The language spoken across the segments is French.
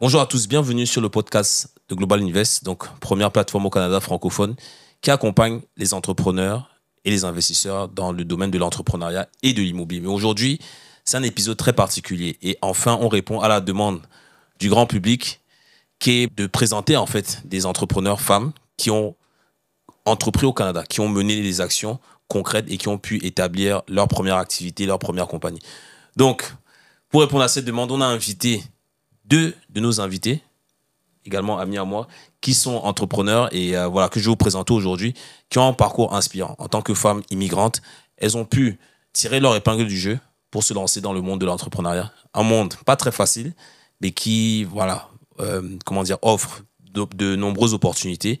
Bonjour à tous, bienvenue sur le podcast de Global Invest, donc première plateforme au Canada francophone qui accompagne les entrepreneurs et les investisseurs dans le domaine de l'entrepreneuriat et de l'immobilier. Mais aujourd'hui, c'est un épisode très particulier et enfin, on répond à la demande du grand public qui est de présenter en fait des entrepreneurs femmes qui ont entrepris au Canada, qui ont mené des actions concrètes et qui ont pu établir leur première activité, leur première compagnie. Donc, pour répondre à cette demande, on a invité deux de nos invités, également amis à moi, qui sont entrepreneurs et euh, voilà que je vous présente aujourd'hui, qui ont un parcours inspirant. En tant que femmes immigrantes, elles ont pu tirer leur épingle du jeu pour se lancer dans le monde de l'entrepreneuriat. Un monde pas très facile, mais qui, voilà, euh, comment dire, offre de, de, nombreuses opportunités,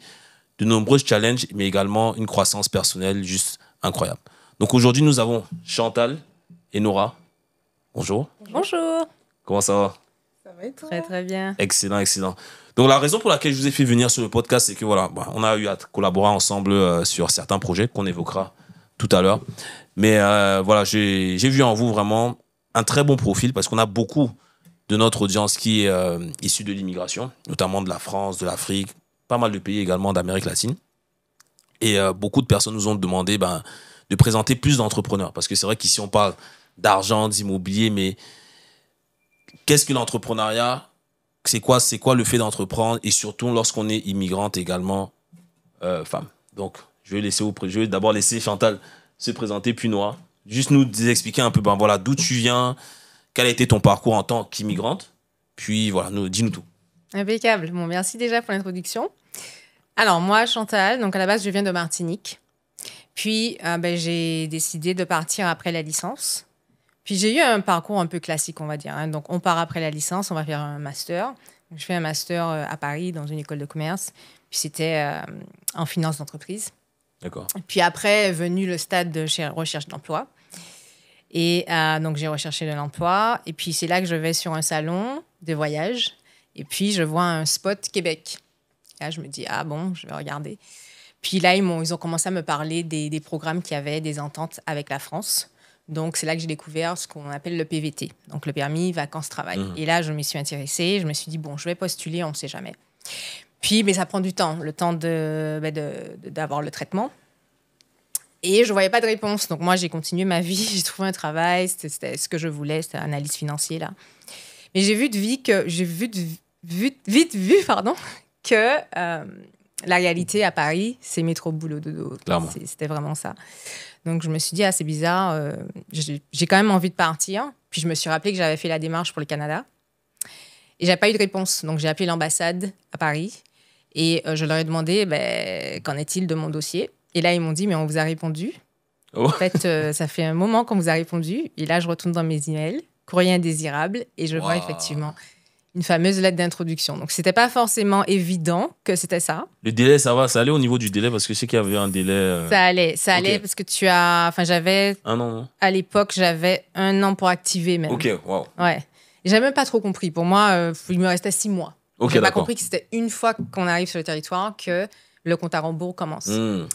de nombreux challenges, mais également une croissance personnelle juste incroyable. Donc aujourd'hui, nous avons Chantal et Nora Bonjour. Bonjour. Comment ça va Ça va Très très bien. Excellent, excellent. Donc la raison pour laquelle je vous ai fait venir sur le podcast, c'est que voilà, bah, on a eu à collaborer ensemble euh, sur certains projets qu'on évoquera tout à l'heure. Mais euh, voilà, j'ai vu en vous vraiment un très bon profil parce qu'on a beaucoup de notre audience qui est euh, issue de l'immigration, notamment de la France, de l'Afrique, pas mal de pays également d'Amérique latine. Et beaucoup de personnes nous ont demandé ben, de présenter plus d'entrepreneurs parce que c'est vrai qu'ici on parle d'argent, d'immobilier, mais qu'est-ce que l'entrepreneuriat C'est quoi, c'est quoi le fait d'entreprendre et surtout lorsqu'on est immigrante également euh, femme. Donc, je vais laisser je d'abord laisser Chantal se présenter puis Noah. Juste nous expliquer un peu, ben voilà, d'où tu viens, quel a été ton parcours en tant qu'immigrante, puis voilà, nous, dis-nous tout. Impeccable. Bon, merci déjà pour l'introduction. Alors moi, Chantal, donc à la base, je viens de Martinique. Puis, euh, ben, j'ai décidé de partir après la licence. Puis j'ai eu un parcours un peu classique, on va dire. Hein. Donc on part après la licence, on va faire un master. Je fais un master euh, à Paris dans une école de commerce. Puis c'était euh, en finance d'entreprise. D'accord. Puis après venu le stade de recherche d'emploi. Et euh, donc j'ai recherché de l'emploi. Et puis c'est là que je vais sur un salon de voyage. Et puis je vois un spot Québec. Là, je me dis, ah bon, je vais regarder. Puis là, ils, ont, ils ont commencé à me parler des, des programmes qui avaient des ententes avec la France. Donc, c'est là que j'ai découvert ce qu'on appelle le PVT, donc le permis vacances-travail. Mmh. Et là, je m'y suis intéressée. Je me suis dit, bon, je vais postuler, on ne sait jamais. Puis, mais ben, ça prend du temps, le temps d'avoir ben, de, de, le traitement. Et je ne voyais pas de réponse. Donc, moi, j'ai continué ma vie. J'ai trouvé un travail. C'était ce que je voulais. C'était analyse financière. là. Mais j'ai vu de vie que. vu vite, vu, pardon, que. Euh, la réalité à Paris, c'est métro boulot dodo. C'était vraiment ça. Donc, je me suis dit, ah, c'est bizarre, euh, j'ai quand même envie de partir. Puis, je me suis rappelé que j'avais fait la démarche pour le Canada. Et j'ai pas eu de réponse. Donc, j'ai appelé l'ambassade à Paris et euh, je leur ai demandé, ben, qu'en est-il de mon dossier Et là, ils m'ont dit, mais on vous a répondu. Oh. En fait, euh, ça fait un moment qu'on vous a répondu. Et là, je retourne dans mes emails, courrier indésirable, et je vois effectivement une fameuse lettre d'introduction. Donc, c'était pas forcément évident que c'était ça. Le délai, ça va, ça allait au niveau du délai parce que je sais qu'il y avait un délai. Euh, ça allait, ça allait parce que tu as. Enfin, j'avais. Un an. À l'époque, j'avais un an pour activer même. Ok, wow. Ouais. J'ai même pas trop compris. Pour moi, euh, il me restait six mois. Ok, J'ai pas compris que c'était une fois qu'on arrive sur le territoire que le compte à rebours commence. Hmm.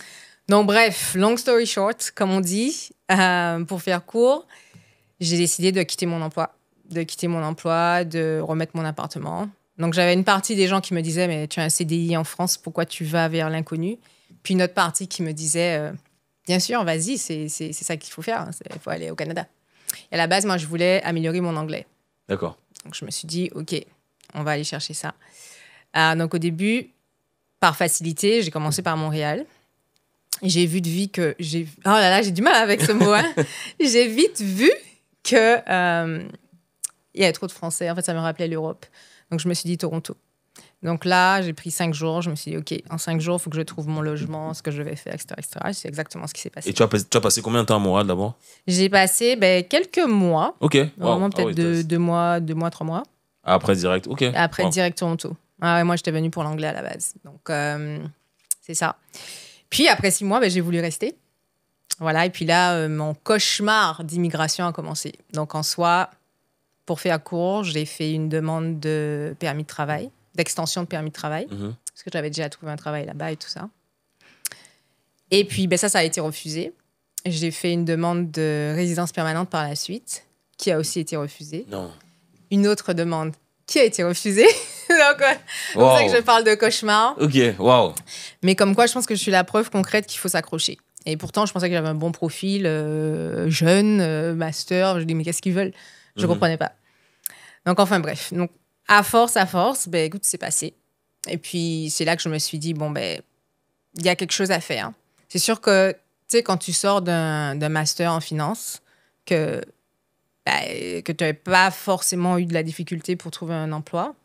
Donc, bref, long story short, comme on dit, euh, pour faire court, j'ai décidé de quitter mon emploi de quitter mon emploi, de remettre mon appartement. Donc j'avais une partie des gens qui me disaient mais tu as un CDI en France, pourquoi tu vas vers l'inconnu Puis une autre partie qui me disait euh, bien sûr, vas-y, c'est ça qu'il faut faire, il hein, faut aller au Canada. Et à la base, moi, je voulais améliorer mon anglais. D'accord. Donc je me suis dit ok, on va aller chercher ça. Ah, donc au début, par facilité, j'ai commencé par Montréal. J'ai vu de vie que j'ai. Oh là là, j'ai du mal avec ce mot. Hein. j'ai vite vu que euh, il y avait trop de Français. En fait, ça me rappelait l'Europe. Donc, je me suis dit Toronto. Donc là, j'ai pris cinq jours. Je me suis dit, OK, en cinq jours, il faut que je trouve mon logement, ce que je vais faire, etc. etc. C'est exactement ce qui s'est passé. Et tu as, passé combien de temps à Montréal d'abord J'ai passé ben, quelques mois. OK. Wow. Vraiment, ah peut-être deux, mois, deux mois, trois mois. Ah, après direct, OK. Après direct Toronto. Ah, moi, j'étais venue pour l'anglais à la base. Donc, euh, c'est ça. Puis après six mois, ben, j'ai voulu rester. Voilà. Et puis là, euh, mon cauchemar d'immigration a commencé. Donc en soi, pour faire court, j'ai fait une demande de permis de travail, d'extension de permis de travail, mhm. parce que j'avais déjà trouvé un travail là-bas et tout ça. Et puis, ben, ça, ça a été refusé. J'ai fait une demande de résidence permanente par la suite, qui a aussi été refusée. Non. Une autre demande qui a été refusée. Donc, c'est pour ça que je parle de cauchemar. Ok, waouh. Mais comme quoi, je pense que je suis la preuve concrète qu'il faut s'accrocher. Et pourtant, je pensais que j'avais un bon profil, euh, jeune, euh, master. Je dis, mais qu'est-ce qu'ils veulent Je ne mhm. comprenais pas. Donc, enfin, bref. Donc, à force, à force, ben, écoute, c'est passé. Et puis, c'est là que je me suis dit, bon, ben, il y a quelque chose à faire. C'est sûr que, tu sais, quand tu sors d'un master en finance, que, ben, que tu n'avais pas forcément eu de la difficulté pour trouver un emploi,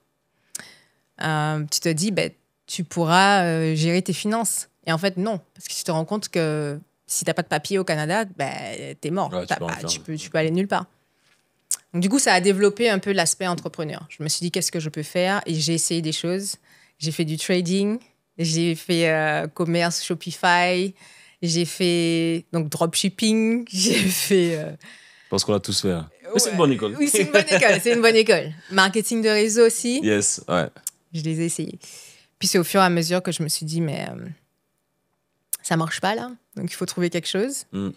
euh, tu te dis, ben, tu pourras euh, gérer tes finances. Et en fait, non, parce que tu te rends compte que si tu n'as pas de papier au Canada, ben, tu es mort. tu, pas, tu, peux, tu peux aller nulle part du coup, ça a développé un peu l'aspect entrepreneur. Je me suis dit, qu'est-ce que je peux faire Et j'ai essayé des choses. J'ai fait du trading, j'ai fait euh, commerce Shopify, j'ai fait donc dropshipping, j'ai fait. Euh, je pense qu'on a tous fait. c'est une bonne école. Oui, c'est une bonne école. c'est Marketing de réseau aussi. Yes, ouais. Je les ai essayés. Puis c'est au fur et à mesure que je me suis dit, mais euh, ça marche pas là, donc il faut trouver quelque chose. Mm.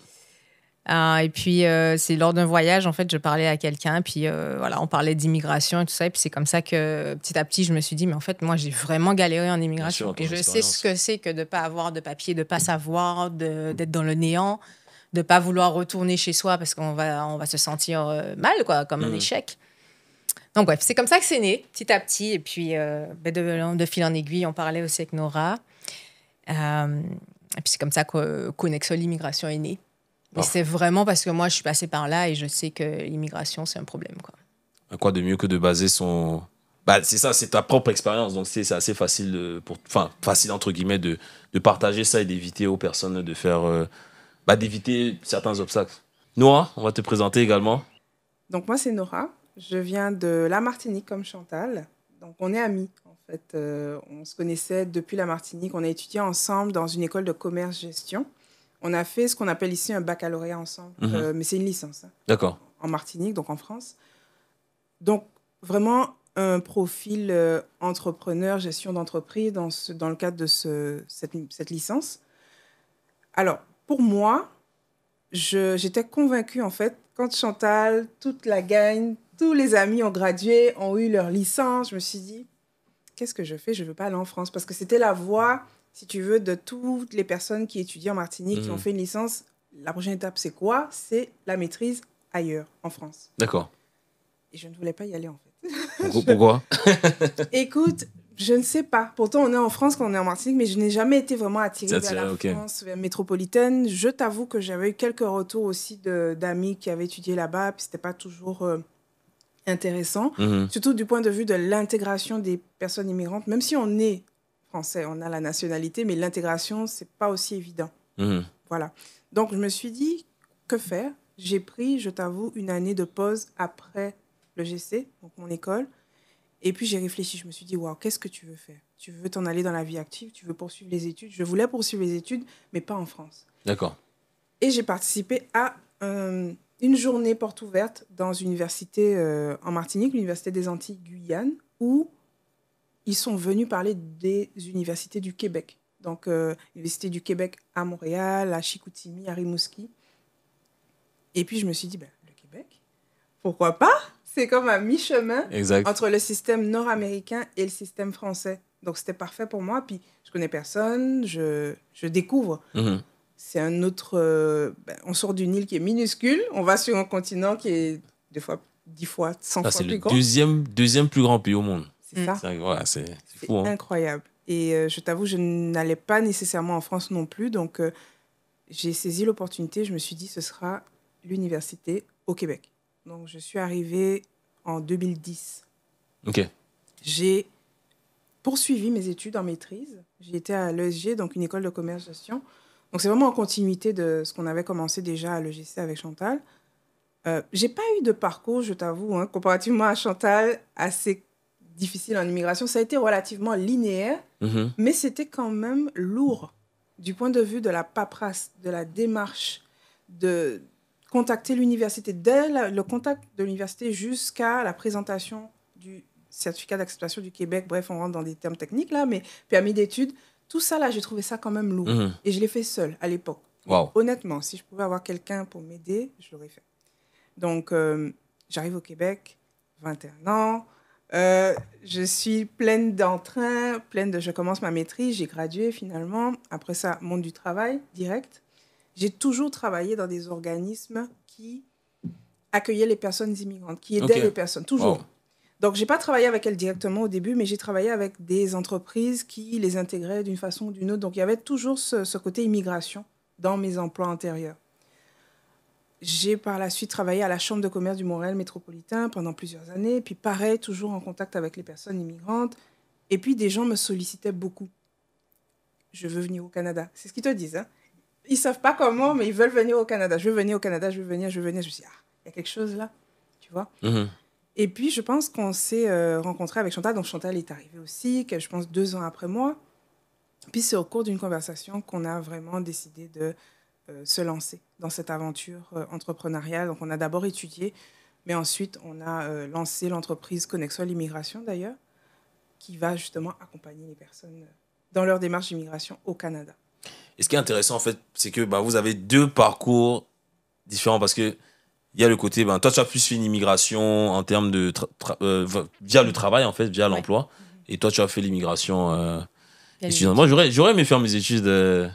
Euh, et puis, euh, c'est lors d'un voyage, en fait, je parlais à quelqu'un, puis euh, voilà, on parlait d'immigration et tout ça. Et puis, c'est comme ça que petit à petit, je me suis dit, mais en fait, moi, j'ai vraiment galéré en immigration. et je sais ce que c'est que de ne pas avoir de papier, de ne pas savoir, d'être dans le néant, de ne pas vouloir retourner chez soi parce qu'on va, on va se sentir mal, quoi, comme un mm. échec. Donc, bref, c'est comme ça que c'est né, petit à petit. Et puis, ben, de, de, fil en aiguille, on parlait aussi avec Nora. et puis, c'est comme ça que Conexo l'immigration est née. Mais ah. c'est vraiment parce que moi, je suis passée par là et je sais que l'immigration, c'est un problème. Quoi. À quoi de mieux que de baser son. Bah, c'est ça, c'est ta propre expérience. Donc, c'est assez facile, pour, enfin, facile entre guillemets, de, de partager ça et d'éviter aux personnes de faire. Euh, bah, d'éviter certains obstacles. Noah, on va te présenter également. Donc, moi, c'est Nora. Je viens de la Martinique comme Chantal. Donc, on est amis, en fait. Euh, on se connaissait depuis la Martinique. On a étudié ensemble dans une école de commerce-gestion on a fait ce qu'on appelle ici un baccalauréat ensemble, mhm. euh, mais c'est une licence. Hein. D'accord. En Martinique, donc en France. Donc, vraiment un profil euh, entrepreneur, gestion d'entreprise dans, le cadre de cette, licence. Alors, pour moi, j'étais convaincue, en fait, quand Chantal, toute la gagne, tous les amis ont gradué, ont eu leur licence, je me suis dit, qu'est-ce que je fais Je ne veux pas aller en France. Parce que c'était la voie si tu veux, de toutes les personnes qui étudient en Martinique, qui ont mhm. fait une licence, la prochaine étape, c'est quoi C'est la maîtrise ailleurs, en France. D'accord. Et je ne voulais pas y aller, en fait. Pourquoi Écoute, je ne sais pas. Pourtant, on est en France quand on est en Martinique, mais je n'ai jamais été vraiment attirée vers la France, métropolitaine. Je t'avoue que j'avais eu quelques retours aussi d'amis qui avaient étudié là-bas, puis c'était pas toujours euh, intéressant, mhm. surtout du point de vue de l'intégration des personnes immigrantes. Même si on est français, on a la nationalité, mais l'intégration, c'est pas aussi évident. Mmh. Voilà. Donc je me suis dit, que faire J'ai pris, je t'avoue, une année de pause après le GC, donc mon école. Et puis j'ai réfléchi, je me suis dit, waouh, qu'est-ce que tu veux faire Tu veux t'en aller dans la vie active, tu veux poursuivre les études. Je voulais poursuivre les études, mais pas en France. D'accord. Et j'ai participé à euh, une journée porte ouverte dans une université euh, en Martinique, l'université des Antilles Guyane, où ils sont venus parler des universités du Québec. Donc, euh, l'université du Québec à Montréal, à Chicoutimi, à Rimouski. Et puis, je me suis dit, ben, le Québec, pourquoi pas C'est comme un mi-chemin entre le système nord-américain et le système français. Donc, c'était parfait pour moi. Puis, je connais personne, je, je découvre. Mhm. c'est un autre. Euh, ben, on sort d'une île qui est minuscule, on va sur un continent qui est deux fois, dix fois, cent fois plus grand. C'est le deuxième, deuxième plus grand pays au monde c'est hein. incroyable. Et euh, je t'avoue, je n'allais pas nécessairement en France non plus. Donc, euh, j'ai saisi l'opportunité. Je me suis dit, ce sera l'université au Québec. Donc, je suis arrivée en 2010. OK. J'ai poursuivi mes études en maîtrise. J'ai été à l'ESG, donc une école de commerce gestion. Donc, c'est vraiment en continuité de ce qu'on avait commencé déjà à l'EGC avec Chantal. Euh, je n'ai pas eu de parcours, je t'avoue, hein, comparativement à Chantal, assez difficile en immigration, ça a été relativement linéaire, mhm. mais c'était quand même lourd du point de vue de la paperasse, de la démarche, de contacter l'université, dès le contact de l'université jusqu'à la présentation du certificat d'acceptation du Québec. Bref, on rentre dans des termes techniques là, mais permis d'études, tout ça là, j'ai trouvé ça quand même lourd. Mhm. Et je l'ai fait seul à l'époque. Honnêtement, si je pouvais avoir quelqu'un pour m'aider, je l'aurais fait. Donc, euh, j'arrive au Québec, 21 ans, euh, je suis pleine d'entrain, pleine de. Je commence ma maîtrise, j'ai gradué finalement. Après ça, monde du travail direct. J'ai toujours travaillé dans des organismes qui accueillaient les personnes immigrantes, qui aidaient les personnes, toujours. Donc, je n'ai pas travaillé avec elles directement au début, mais j'ai travaillé avec des entreprises qui les intégraient d'une façon ou d'une autre. Donc, il y avait toujours ce côté immigration dans mes emplois antérieurs j'ai par la suite travaillé à la Chambre de commerce du Montréal métropolitain pendant plusieurs années, puis pareil, toujours en contact avec les personnes immigrantes. Et puis des gens me sollicitaient beaucoup. Je veux venir au Canada. C'est ce qu'ils te disent. Hein? Ils savent pas comment, mais ils veulent venir au Canada. Je veux venir au Canada, je veux venir, je veux venir. Je me suis dit, ah, il y a quelque chose là, tu vois. Mm-hmm. Et puis, je pense qu'on s'est euh, rencontré avec Chantal. Donc, Chantal est arrivée aussi, je pense deux ans après moi. Puis, c'est au cours d'une conversation qu'on a vraiment décidé de euh, se lancer dans cette aventure euh, entrepreneuriale. Donc on a d'abord étudié, mais ensuite on a euh, lancé l'entreprise à l'immigration d'ailleurs, qui va justement accompagner les personnes dans leur démarche d'immigration au Canada. Et ce qui est intéressant en fait, c'est que bah, vous avez deux parcours différents parce que il y a le côté, ben, toi tu as plus fait une immigration en termes de via le travail en fait, via l'emploi, et toi tu as fait l'immigration. Euh, moi j'aurais j'aurais aimé faire mes études. de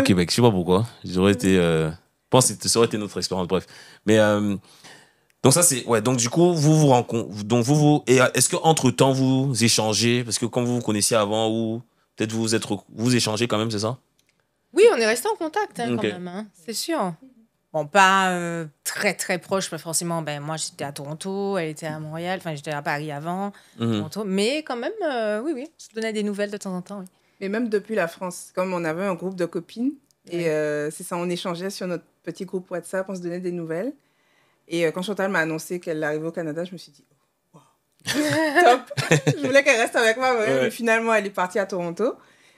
au Québec. Je sais pas pourquoi. J'aurais été. Euh, je pense que ça aurait été notre expérience, bref. Mais. Euh, donc ça c'est ouais donc du coup vous vous rencontrez donc vous vous et euh, est-ce que entre temps vous échangez parce que quand vous vous connaissiez avant ou peut-être vous vous êtes vous échangez quand même c'est ça Oui on est resté en contact hein, quand même hein. c'est sûr bon pas très très proche mais forcément ben moi j'étais à Toronto elle était à Montréal enfin j'étais à Paris avant mm-hmm. Toronto mais quand même oui oui se donnait des nouvelles de temps en temps oui. Mais même depuis la France, comme on avait un groupe de copines, et euh, c'est ça, on échangeait sur notre petit groupe WhatsApp, on se donnait des nouvelles. Et euh, quand Chantal m'a annoncé qu'elle arrivait au Canada, je me suis dit, oh, wow, top Je voulais qu'elle reste avec moi, mais finalement, elle est partie à Toronto.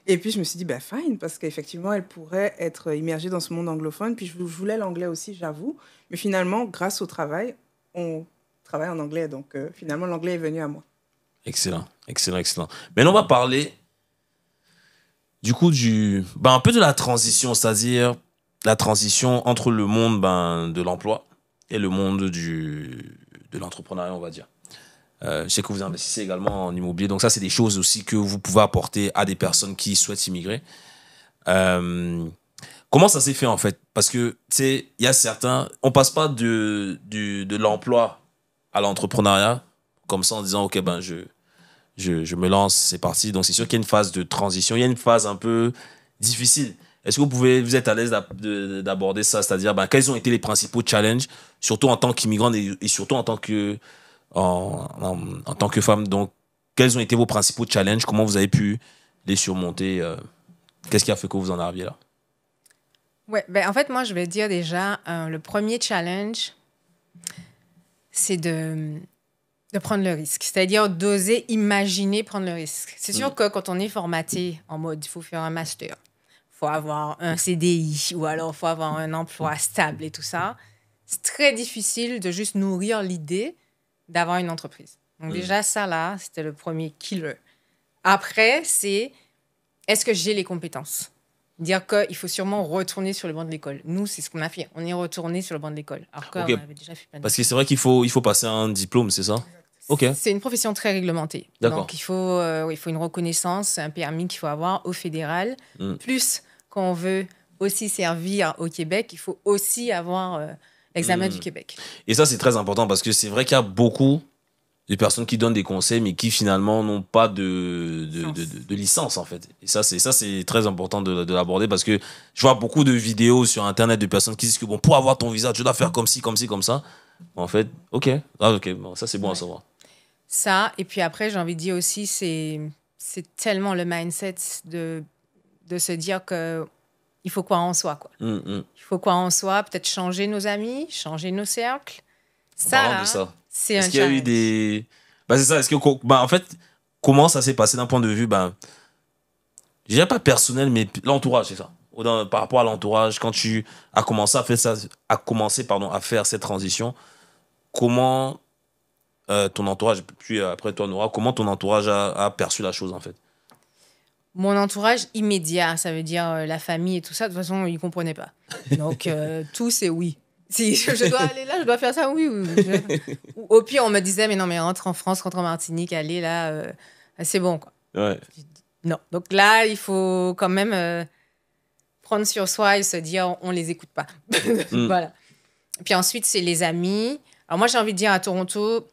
Et puis, je me suis dit, bah, fine, parce qu'effectivement, elle pourrait être immergée dans ce monde anglophone. Puis, je voulais l'anglais aussi, j'avoue. Mais finalement, grâce au travail, on travaille en anglais. Donc, euh, finalement, l'anglais est venu à moi. Excellent, excellent, excellent. Maintenant, on va parler du coup, ben, un peu de la transition, c'est-à-dire la transition entre le monde ben, de l'emploi et le monde du, de l'entrepreneuriat, on va dire. Euh, je sais que vous investissez également en immobilier, donc ça, c'est des choses aussi que vous pouvez apporter à des personnes qui souhaitent immigrer. Euh, comment ça s'est fait en fait Parce que, tu sais, il y a certains, on passe pas de, de, de l'emploi à l'entrepreneuriat comme ça en disant, ok, ben je, je, me lance, c'est parti. Donc c'est sûr qu'il y a une phase de transition, il y a une phase un peu difficile. Est-ce que vous pouvez, vous êtes à l'aise d'aborder ça, c'est-à-dire bah, quels ont été les principaux challenges, surtout en tant qu'immigrante et, surtout en tant que en, tant que femme. Donc quels ont été vos principaux challenges, comment vous avez pu les surmonter, euh? qu'est-ce qui a fait que vous en arriviez là Ouais, ben en fait moi je vais dire déjà euh, le premier challenge, c'est de de prendre le risque, c'est-à-dire d'oser imaginer prendre le risque. C'est sûr mm. que quand on est formaté en mode il faut faire un master, il faut avoir un CDI ou alors il faut avoir un emploi mm. stable et tout ça, c'est très difficile de juste nourrir l'idée d'avoir une entreprise. Donc mm. déjà ça là, c'était le premier killer. Après, c'est est-ce que j'ai les compétences Dire qu'il faut sûrement retourner sur le banc de l'école. Nous, c'est ce qu'on a fait. On est retourné sur le banc de l'école. Parce que c'est vrai qu'il faut, il faut passer un diplôme, c'est ça c'est une profession très réglementée. Donc il faut, euh, il faut une reconnaissance, un permis qu'il faut avoir au fédéral. Hmm. Plus qu'on veut aussi servir au Québec, il faut aussi avoir euh, l'examen hmm. du Québec. Et ça c'est très important parce que c'est vrai qu'il y a beaucoup de personnes qui donnent des conseils mais qui finalement n'ont pas de de, licence en fait. Et ça c'est ça c'est très important de, l'aborder parce que je vois beaucoup de vidéos sur internet de personnes qui disent que bon pour avoir ton visa tu dois faire comme ci comme ci comme ça. En fait, ok, ah, ok, bon, ça c'est bon à savoir ça. Et puis après, j'ai envie de dire aussi, c'est, c'est tellement le mindset de, de se dire que il faut quoi en soi. Quoi. Hum, hum. Il faut quoi en soi, peut-être changer nos amis, changer nos cercles. Ça, hein, ça. c'est Est-ce qu'il y a eu des. Bah, c'est ça. Est-ce que. Bah, en fait, comment ça s'est passé d'un point de vue. ben je dirais pas personnel, mais l'entourage, c'est ça. par rapport à l'entourage, quand tu as commencé à faire ça, à commencer pardon, à faire cette transition, comment euh, ton entourage, puis après toi, Nora, comment ton entourage a, perçu la chose en fait mon entourage immédiat, ça veut dire euh, la famille et tout ça, de toute façon, ils ne comprenaient pas. Donc, euh, tout, c'est oui. Si je dois aller là, je dois faire ça, oui. Au pire, on me disait, mais non, mais rentre en France, rentre en Martinique, allez là, c'est bon. Quoi. Ouais. Non. Donc là, il faut quand même prendre sur soi et se dire, on ne les écoute pas. Mm. Voilà. Puis ensuite, c'est les amis. Alors, moi, j'ai envie de dire à Toronto,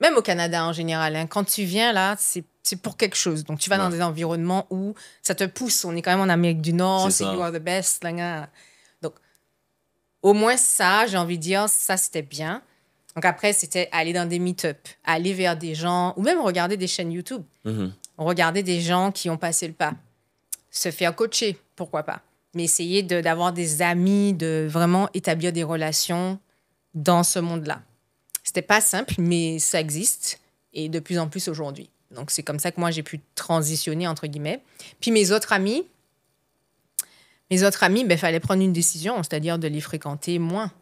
même au Canada en général, hein. quand tu viens là, c'est pour quelque chose. Donc, tu vas dans des environnements où ça te pousse. On est quand même en Amérique du Nord, c'est you are the best. Donc, au moins ça, j'ai envie de dire, ça, c'était bien. Donc, après, c'était aller dans des meet-up, aller vers des gens, ou même regarder des chaînes YouTube. Mm-hmm. Regarder des gens qui ont passé le pas. Se faire coacher, pourquoi pas. Mais essayer d'avoir des amis, de vraiment établir des relations dans ce monde-là. C'était pas simple, mais ça existe et de plus en plus aujourd'hui. Donc c'est comme ça que moi j'ai pu transitionner entre guillemets. Puis mes autres amis, mes autres amis, ben fallait prendre une décision, c'est-à-dire de les fréquenter moins.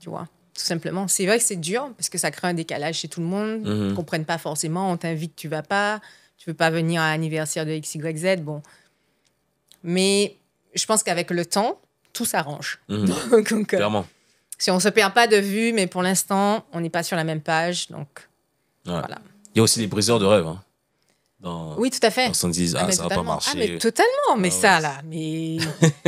Tu vois, tout simplement. C'est vrai que c'est dur parce que ça crée un décalage chez tout le monde. Mhm. Ils ne comprennent pas forcément. On t'invite, tu vas pas. Tu veux pas venir à l'anniversaire de XYZ. Bon, mais je pense qu'avec le temps, tout s'arrange. Mhm. Euh, Clairement si on se perd pas de vue, mais pour l'instant, on n'est pas sur la même page. Donc, voilà. Il y a aussi des briseurs de rêves. Hein. oui, tout à fait. On dit, ah, ah ça va pas ah, marcher. totalement, mais ah ça, là. Mais...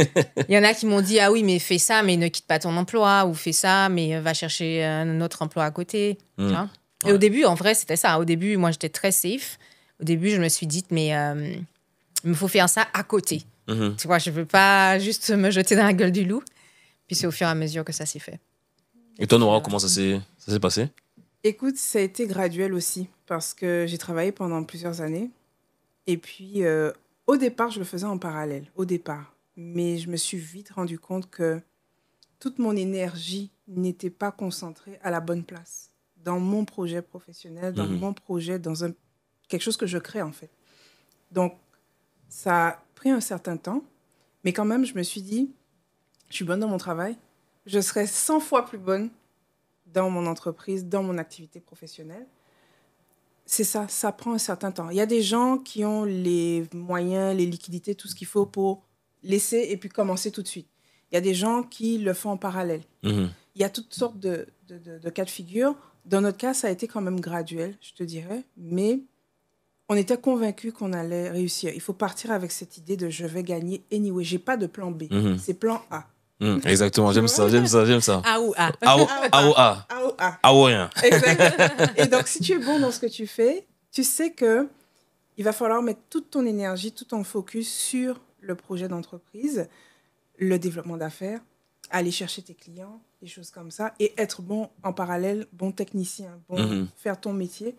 Il y en a qui m'ont dit, ah oui, mais fais ça, mais ne quitte pas ton emploi, ou fais ça, mais euh, va chercher un autre emploi à côté. Hmm. et au début, en vrai, c'était ça. Au début, moi, j'étais très safe. Au début, je me suis dit, mais euh, il me faut faire ça à côté. Hmm. Tu vois, je veux pas juste me jeter dans la gueule du loup c'est au fur et à mesure que ça s'est fait. Et, toi, Nora, comment ça s'est passé Écoute, ça a été graduel aussi, parce que j'ai travaillé pendant plusieurs années. Et puis, euh, au départ, je le faisais en parallèle, au départ. Mais je me suis vite rendu compte que toute mon énergie n'était pas concentrée à la bonne place, dans mon projet professionnel, dans mhm. mon projet, dans quelque chose que je crée en fait. Donc, ça a pris un certain temps, mais quand même, je me suis dit, je suis bonne dans mon travail, je serai 100 fois plus bonne dans mon entreprise, dans mon activité professionnelle. C'est ça, ça prend un certain temps. Il y a des gens qui ont les moyens, les liquidités, tout ce qu'il faut pour laisser et puis commencer tout de suite. Il y a des gens qui le font en parallèle. Mhm. Il y a toutes sortes de, cas de figure. Dans notre cas, ça a été quand même graduel, je te dirais, mais on était convaincus qu'on allait réussir. Il faut partir avec cette idée de je vais gagner anyway. J'ai pas de plan B, mhm. c'est plan A. Hmm, exactement, j'aime ça, j'aime ça, j'aime ça. A. A ou rien. Exactement. Et donc, si tu es bon dans ce que tu fais, tu sais que il va falloir mettre toute ton énergie, tout ton focus sur le projet d'entreprise, le développement d'affaires, aller chercher tes clients, des choses comme ça, et être bon en parallèle, bon technicien, bon mm-hmm. faire ton métier.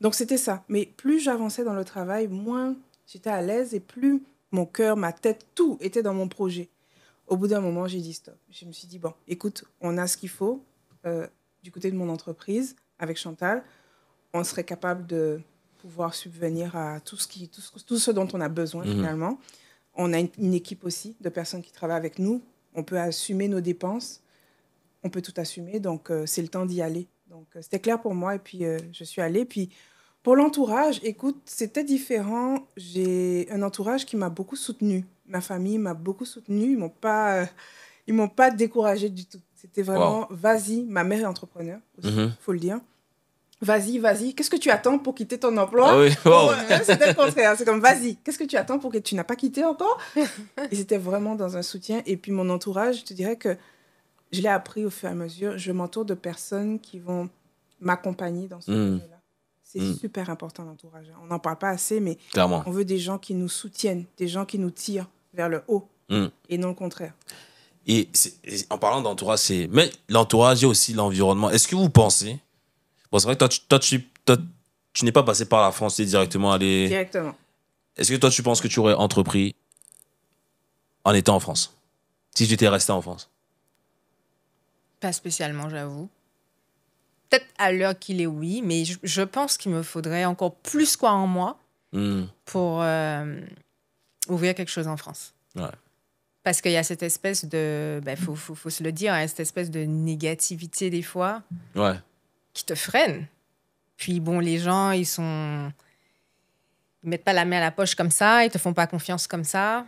Donc, c'était ça. Mais plus j'avançais dans le travail, moins j'étais à l'aise et plus mon cœur, ma tête, tout était dans mon projet. Au bout d'un moment, j'ai dit stop. Je me suis dit, bon, écoute, on a ce qu'il faut euh, du côté de mon entreprise avec Chantal. On serait capable de pouvoir subvenir à tout ce, qui, tout dont on a besoin mhm. finalement. On a une, équipe aussi de personnes qui travaillent avec nous. On peut assumer nos dépenses. On peut tout assumer. Donc, euh, c'est le temps d'y aller. Donc, euh, c'était clair pour moi. Et puis, je suis allée. Puis, pour l'entourage, écoute, c'était différent. J'ai un entourage qui m'a beaucoup soutenue ma famille m'a beaucoup soutenue. Ils m'ont pas, euh, ils m'ont pas découragée du tout. C'était vraiment, vas-y, ma mère est entrepreneur, il mhm. faut le dire. Vas-y, vas-y, qu'est-ce que tu attends pour quitter ton emploi ah euh, C'est C'était le contraire, c'est comme, vas-y, qu'est-ce que tu attends pour que tu n'as pas quitté encore Ils étaient vraiment dans un soutien. Et puis mon entourage, je te dirais que je l'ai appris au fur et à mesure. Je m'entoure de personnes qui vont m'accompagner dans ce mhm. là C'est mhm. super important l'entourage. Hein. On n'en parle pas assez, mais on veut des gens qui nous soutiennent, des gens qui nous tirent, vers le haut hmm. et non le contraire. Et, en parlant d'entourage, c'est. Mais l'entourage et aussi l'environnement. Est-ce que vous pensez. Bon, c'est vrai que toi, tu, n'es pas passé par la France, tu es directement allé. Directement. Est-ce que toi, tu penses que tu aurais entrepris en étant en France Si tu étais resté en France Pas spécialement, j'avoue. Peut-être à l'heure qu'il est, oui, mais je, pense qu'il me faudrait encore plus quoi en moi hmm. pour. Euh, ouvrir quelque chose en France. Parce qu'il y a cette espèce de. Il ben, faut, se le dire, hein, cette espèce de négativité des fois qui te freine. Puis bon, les gens, ils sont. Ils mettent pas la main à la poche comme ça, ils te font pas confiance comme ça.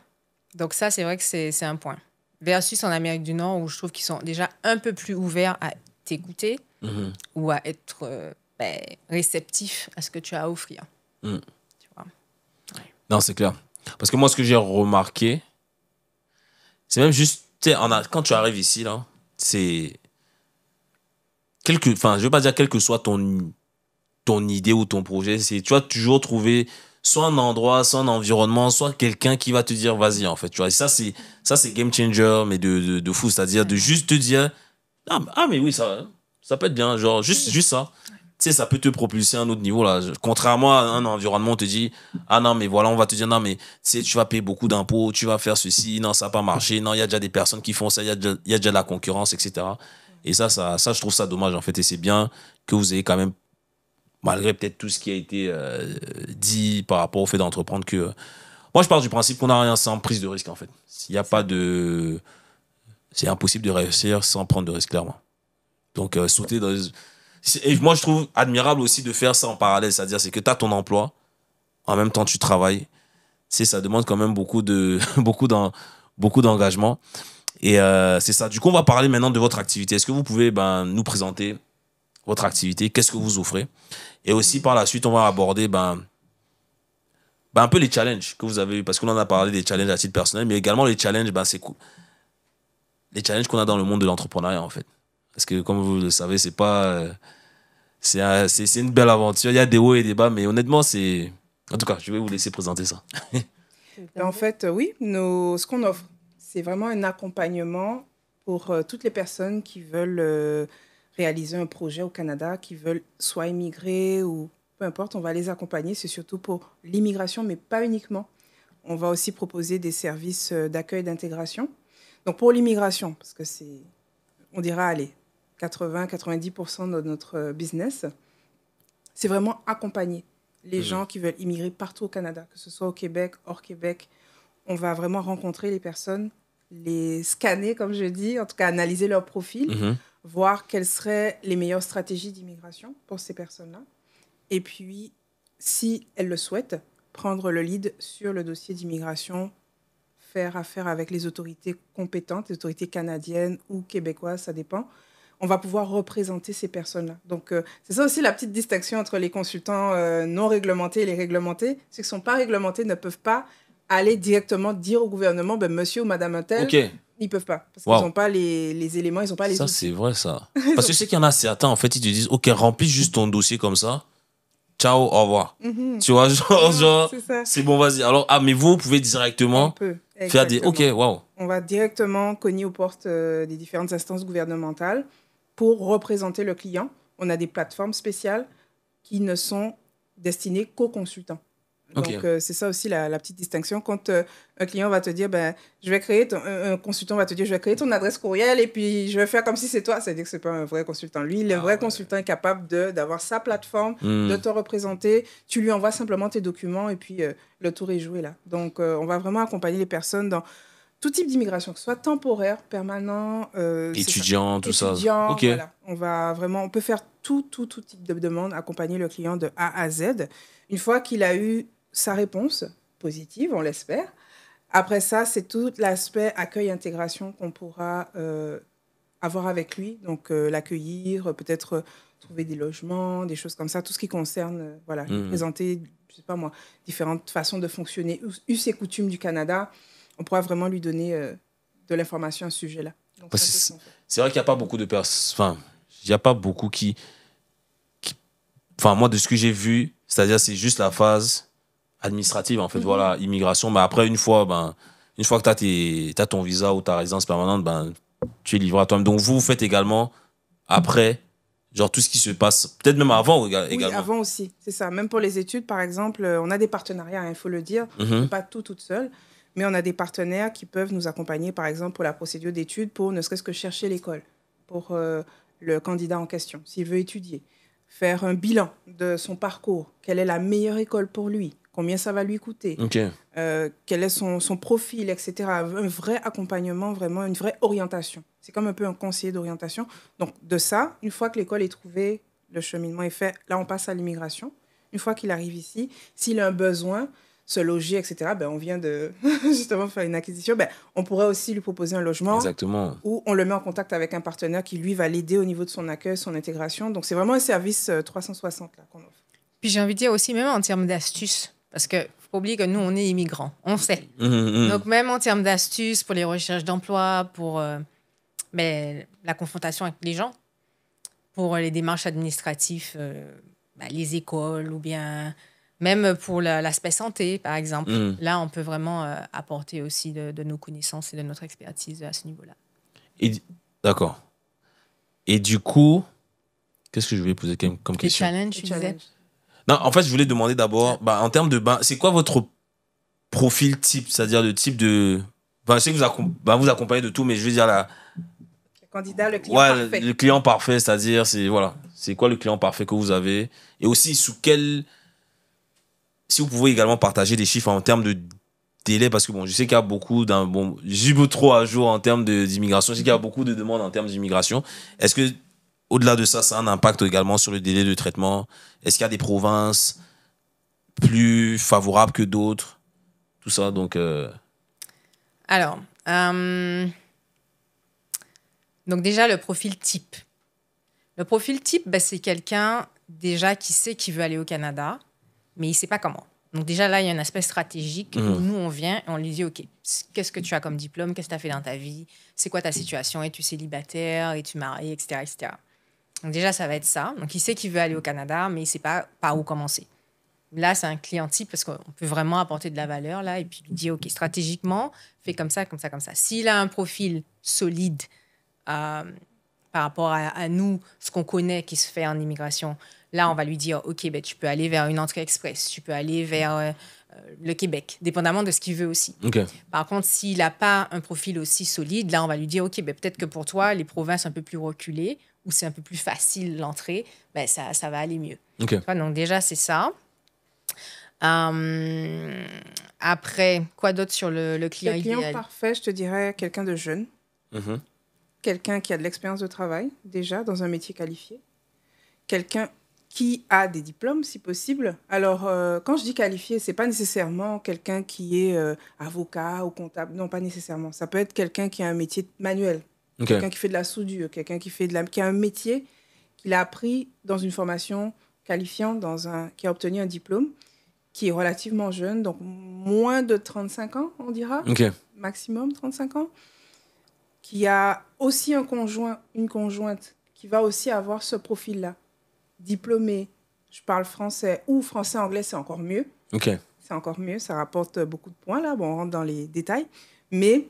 Donc, ça, c'est vrai que c'est un point. Versus en Amérique du Nord, où je trouve qu'ils sont déjà un peu plus ouverts à t'écouter mm-hmm. ou à être euh, ben, réceptifs à ce que tu as à offrir. Mm. Non, c'est clair. Parce que moi, ce que j'ai remarqué, c'est même juste, en a, quand tu arrives ici, là, c'est. Quelque, enfin, je veux pas dire quel que soit ton, ton idée ou ton projet, c'est, tu vas toujours trouver soit un endroit, soit un environnement, soit quelqu'un qui va te dire, vas-y, en fait, tu vois. ça, c'est, game changer, mais de, fou. C'est-à-dire de juste te dire, ah, ah, mais oui, ça, ça peut être bien. Genre, juste, juste ça. Tu sais, ça peut te propulser à un autre niveau. là. Contrairement à un environnement, on te dit, ah non, mais voilà, on va te dire, non, mais tu vas payer beaucoup d'impôts, tu vas faire ceci, non, ça n'a pas marché, non, il y a déjà des personnes qui font ça, il y, a déjà, de la concurrence, etc. Et ça, ça, je trouve ça dommage, en fait. Et c'est bien que vous ayez quand même, malgré peut-être tout ce qui a été euh, dit par rapport au fait d'entreprendre, que. Euh, moi, je pars du principe qu'on n'a rien sans prise de risque, en fait. S'il n'y a pas de. C'est impossible de réussir sans prendre de risque, clairement. Donc, euh, sauter dans. Et moi, je trouve admirable aussi de faire ça en parallèle. C'est-à-dire, c'est que tu as ton emploi, en même temps, tu travailles. C'est, ça demande quand même beaucoup de beaucoup d'engagement et euh, c'est ça du coup on va parler maintenant de votre activité est-ce que vous pouvez ben, nous présenter votre activité qu'est-ce que vous offrez et aussi par la suite on va aborder ben, ben, un peu les challenges que vous avez eu parce qu'on en a parlé des challenges à titre personnel mais également les challenges c'est cool les challenges qu'on a dans le monde de l'entrepreneuriat en fait parce que, comme vous le savez, c'est pas. Euh, c'est une belle aventure. Il y a des hauts et des bas, mais honnêtement, c'est. En tout cas, je vais vous laisser présenter ça. Ben, en fait, euh, oui, ce qu'on offre, c'est vraiment un accompagnement pour euh, toutes les personnes qui veulent réaliser un projet au Canada, qui veulent soit immigrer ou peu importe, on va les accompagner. C'est surtout pour l'immigration, mais pas uniquement. On va aussi proposer des services d'accueil d'intégration. Donc pour l'immigration, parce que c'est, on dira, allez, 80-90% de notre euh, business, c'est vraiment accompagner les mmh. gens qui veulent immigrer partout au Canada, que ce soit au Québec, hors Québec. On va vraiment rencontrer les personnes, les scanner, comme je dis, en tout cas analyser leur profil, mmh. voir quelles seraient les meilleures stratégies d'immigration pour ces personnes-là. Et puis, si elles le souhaitent, prendre le lead sur le dossier d'immigration, faire affaire avec les autorités compétentes, les autorités canadiennes ou québécoises, ça dépend on va pouvoir représenter ces personnes-là. Donc, euh, c'est ça aussi la petite distinction entre les consultants euh, non réglementés et les réglementés. Ceux qui ne sont pas réglementés ne peuvent pas aller directement dire au gouvernement, ben, monsieur ou madame un tel, ils peuvent pas. Parce qu'ils n'ont pas les, les, éléments, ils n'ont pas les... Ça, c'est vrai, ça. parce que je sais qu'il y en a certains, en fait, ils te disent, OK, remplis juste ton dossier comme ça. Ciao, au revoir. Mm-hmm. Tu vois, genre, mm-hmm. c'est bon, vas-y. Alors, ah, mais vous, pouvez directement faire des... OK, waouh. On va directement cogner aux portes euh, des différentes instances gouvernementales pour représenter le client. On a des plateformes spéciales qui ne sont destinées qu'aux consultants. Donc, euh, c'est ça aussi la, petite distinction. Quand euh, un client va te dire, ben, je vais créer, ton, un, consultant va te dire, je vais créer ton adresse courriel et puis je vais faire comme si c'est toi, Ça veut dire que ce n'est pas un vrai consultant. Lui, le ah vrai consultant est capable d'avoir sa plateforme, hmm. de te représenter. Tu lui envoies simplement tes documents et puis euh, le tour est joué là. Donc, on va vraiment accompagner les personnes dans, tout type d'immigration, que ce soit temporaire, permanent, euh, étudiant, tout ça. On va vraiment, on peut faire tout, tout, tout type de demande, accompagner le client de A à Z. Une fois qu'il a eu sa réponse positive, on l'espère. Après ça, c'est tout l'aspect accueil-intégration qu'on pourra euh, avoir avec lui, donc euh, l'accueillir, peut-être trouver des logements, des choses comme ça, tout ce qui concerne, voilà, hmm. présenter, je sais pas moi, différentes façons de fonctionner, us et coutumes du Canada on pourra vraiment lui donner euh, de l'information à ce sujet-là. C'est vrai qu'il n'y a pas beaucoup de personnes. Enfin, il n'y a pas beaucoup qui. Enfin, moi, de ce que j'ai vu, c'est-à-dire, c'est juste la phase administrative, en fait. Mhm. Voilà, immigration. Mais après, une fois, ben, une fois que tu as, ton visa ou ta résidence permanente, ben, tu es livré à toi-même. Donc, vous, vous faites également, après, genre tout ce qui se passe, peut-être même avant également. Oui, avant aussi, c'est ça. Même pour les études, par exemple, euh, on a des partenariats, hein, il faut le dire. Mhm. Pas tout toute seule mais on a des partenaires qui peuvent nous accompagner, par exemple, pour la procédure d'études, pour ne serait-ce que chercher l'école, pour euh, le candidat en question, s'il veut étudier, faire un bilan de son parcours, quelle est la meilleure école pour lui, combien ça va lui coûter, euh, quel est son, profil, etc. Un vrai accompagnement, vraiment une vraie orientation. C'est comme un peu un conseiller d'orientation. Donc de ça, une fois que l'école est trouvée, le cheminement est fait, là on passe à l'immigration. Une fois qu'il arrive ici, s'il a un besoin, se loger, etc., ben, on vient de justement faire une acquisition, ben, on pourrait aussi lui proposer un logement. Exactement. Ou on le met en contact avec un partenaire qui, lui, va l'aider au niveau de son accueil, son intégration. Donc, c'est vraiment un service 360 euh, qu'on offre. Puis j'ai envie de dire aussi, même en termes d'astuces, parce que faut pas oublier que nous, on est immigrants, on sait. Mmh, mmh. Donc, même en termes d'astuces pour les recherches d'emploi, pour euh, ben, la confrontation avec les gens, pour les démarches administratives, euh, ben, les écoles ou bien même pour l'aspect santé, par exemple. Mm. Là, on peut vraiment euh, apporter aussi de, nos connaissances et de notre expertise à ce niveau-là. D'accord. Et du coup, qu'est-ce que je voulais poser comme, question question challenge, tu disais Non, en fait, je voulais demander d'abord, bah, en termes de c'est quoi votre profil type C'est-à-dire le type de. je sais que vous, bah, vous accompagnez de tout, mais je veux dire la, candidat, le client ouais, Le client parfait, c'est-à-dire, c'est voilà, c'est quoi le client parfait que vous avez et aussi sous quel si vous pouvez également partager des chiffres en termes de délai parce que bon je sais qu'il y a beaucoup d'un bon j'ai trop à jour en termes d'immigration je sais qu'il y a mm-hmm. beaucoup de demandes en termes d'immigration est-ce que au-delà de ça ça a un impact également sur le délai de traitement est-ce qu'il y a des provinces plus favorables que d'autres tout ça donc euh, alors euh, donc déjà le profil type le profil type ben, c'est quelqu'un déjà qui sait qu'il veut aller au Canada mais il ne sait pas comment. Donc déjà là, il y a un aspect stratégique où mhm. nous, on vient et on lui dit, OK, qu'est-ce que tu as comme diplôme, qu'est-ce que tu as fait dans ta vie, c'est quoi ta situation, es-tu célibataire, es-tu marié, etc., etc. Donc déjà, ça va être ça. Donc il sait qu'il veut aller au Canada, mais il ne sait pas par où commencer. Là, c'est un client type parce qu'on peut vraiment apporter de la valeur là et puis lui dit, OK, stratégiquement, fais comme ça, comme ça, comme ça. S'il a un profil solide euh, par rapport à nous, ce qu'on connaît qui se fait en immigration, Là, on va lui dire, OK, ben, tu peux aller vers une entrée express, tu peux aller vers euh, euh, le Québec, dépendamment de ce qu'il veut aussi. Par contre, s'il n'a pas un profil aussi solide, là, on va lui dire, OK, ben, peut-être que pour toi, les provinces un peu plus reculées, où c'est un peu plus facile l'entrée, ben, ça, ça va aller mieux. donc déjà, c'est ça. Hum, après, quoi d'autre sur le, client Le client parfait, je te dirais quelqu'un de jeune, mm-hmm. quelqu'un qui a de l'expérience de travail déjà dans un métier qualifié, quelqu'un qui a des diplômes, si possible. Alors, euh, quand je dis qualifié, c'est pas nécessairement quelqu'un qui est euh, avocat ou comptable. Non, pas nécessairement. Ça peut être quelqu'un qui a un métier manuel, quelqu'un qui fait de la soudure, quelqu'un qui fait de la, qui a un métier qu'il a appris dans une formation qualifiante, dans un, qui a obtenu un diplôme, qui est relativement jeune, donc moins de 35 ans, on dira, maximum 35 ans, qui a aussi un conjoint, une conjointe, qui va aussi avoir ce profil-là diplômé, je parle français ou français-anglais, c'est encore mieux. OK. C'est encore mieux, ça rapporte beaucoup de points là. Bon, on rentre dans les détails. Mais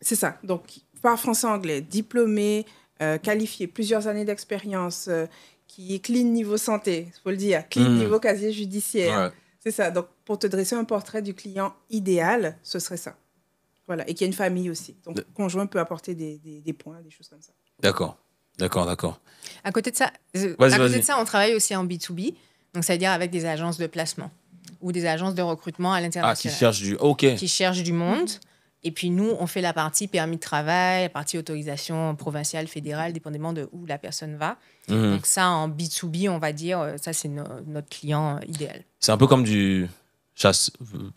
c'est ça. Donc, par français-anglais, diplômé, euh, qualifié, plusieurs années d'expérience, euh, qui est clean niveau santé, il faut le dire, clean hmm. niveau casier judiciaire. C'est ça. Donc, pour te dresser un portrait du client idéal, ce serait ça. Voilà. Et qui a une famille aussi. Donc, conjoint peut apporter des points, des choses comme ça. D'accord. D'accord, d'accord. À côté de ça, euh, à côté de ça, on travaille aussi en B2B, donc c'est-à-dire avec des agences de placement ou des agences de recrutement à ah, l'international. Ah, qui cherchent du, ok. Qui cherchent du monde. Et puis nous, on fait la partie permis de travail, la partie autorisation provinciale, fédérale, dépendamment de où la personne va. Mhm. Donc ça, en B2B, on va dire, euh, ça c'est notre client euh, idéal. C'est un peu comme du chasse,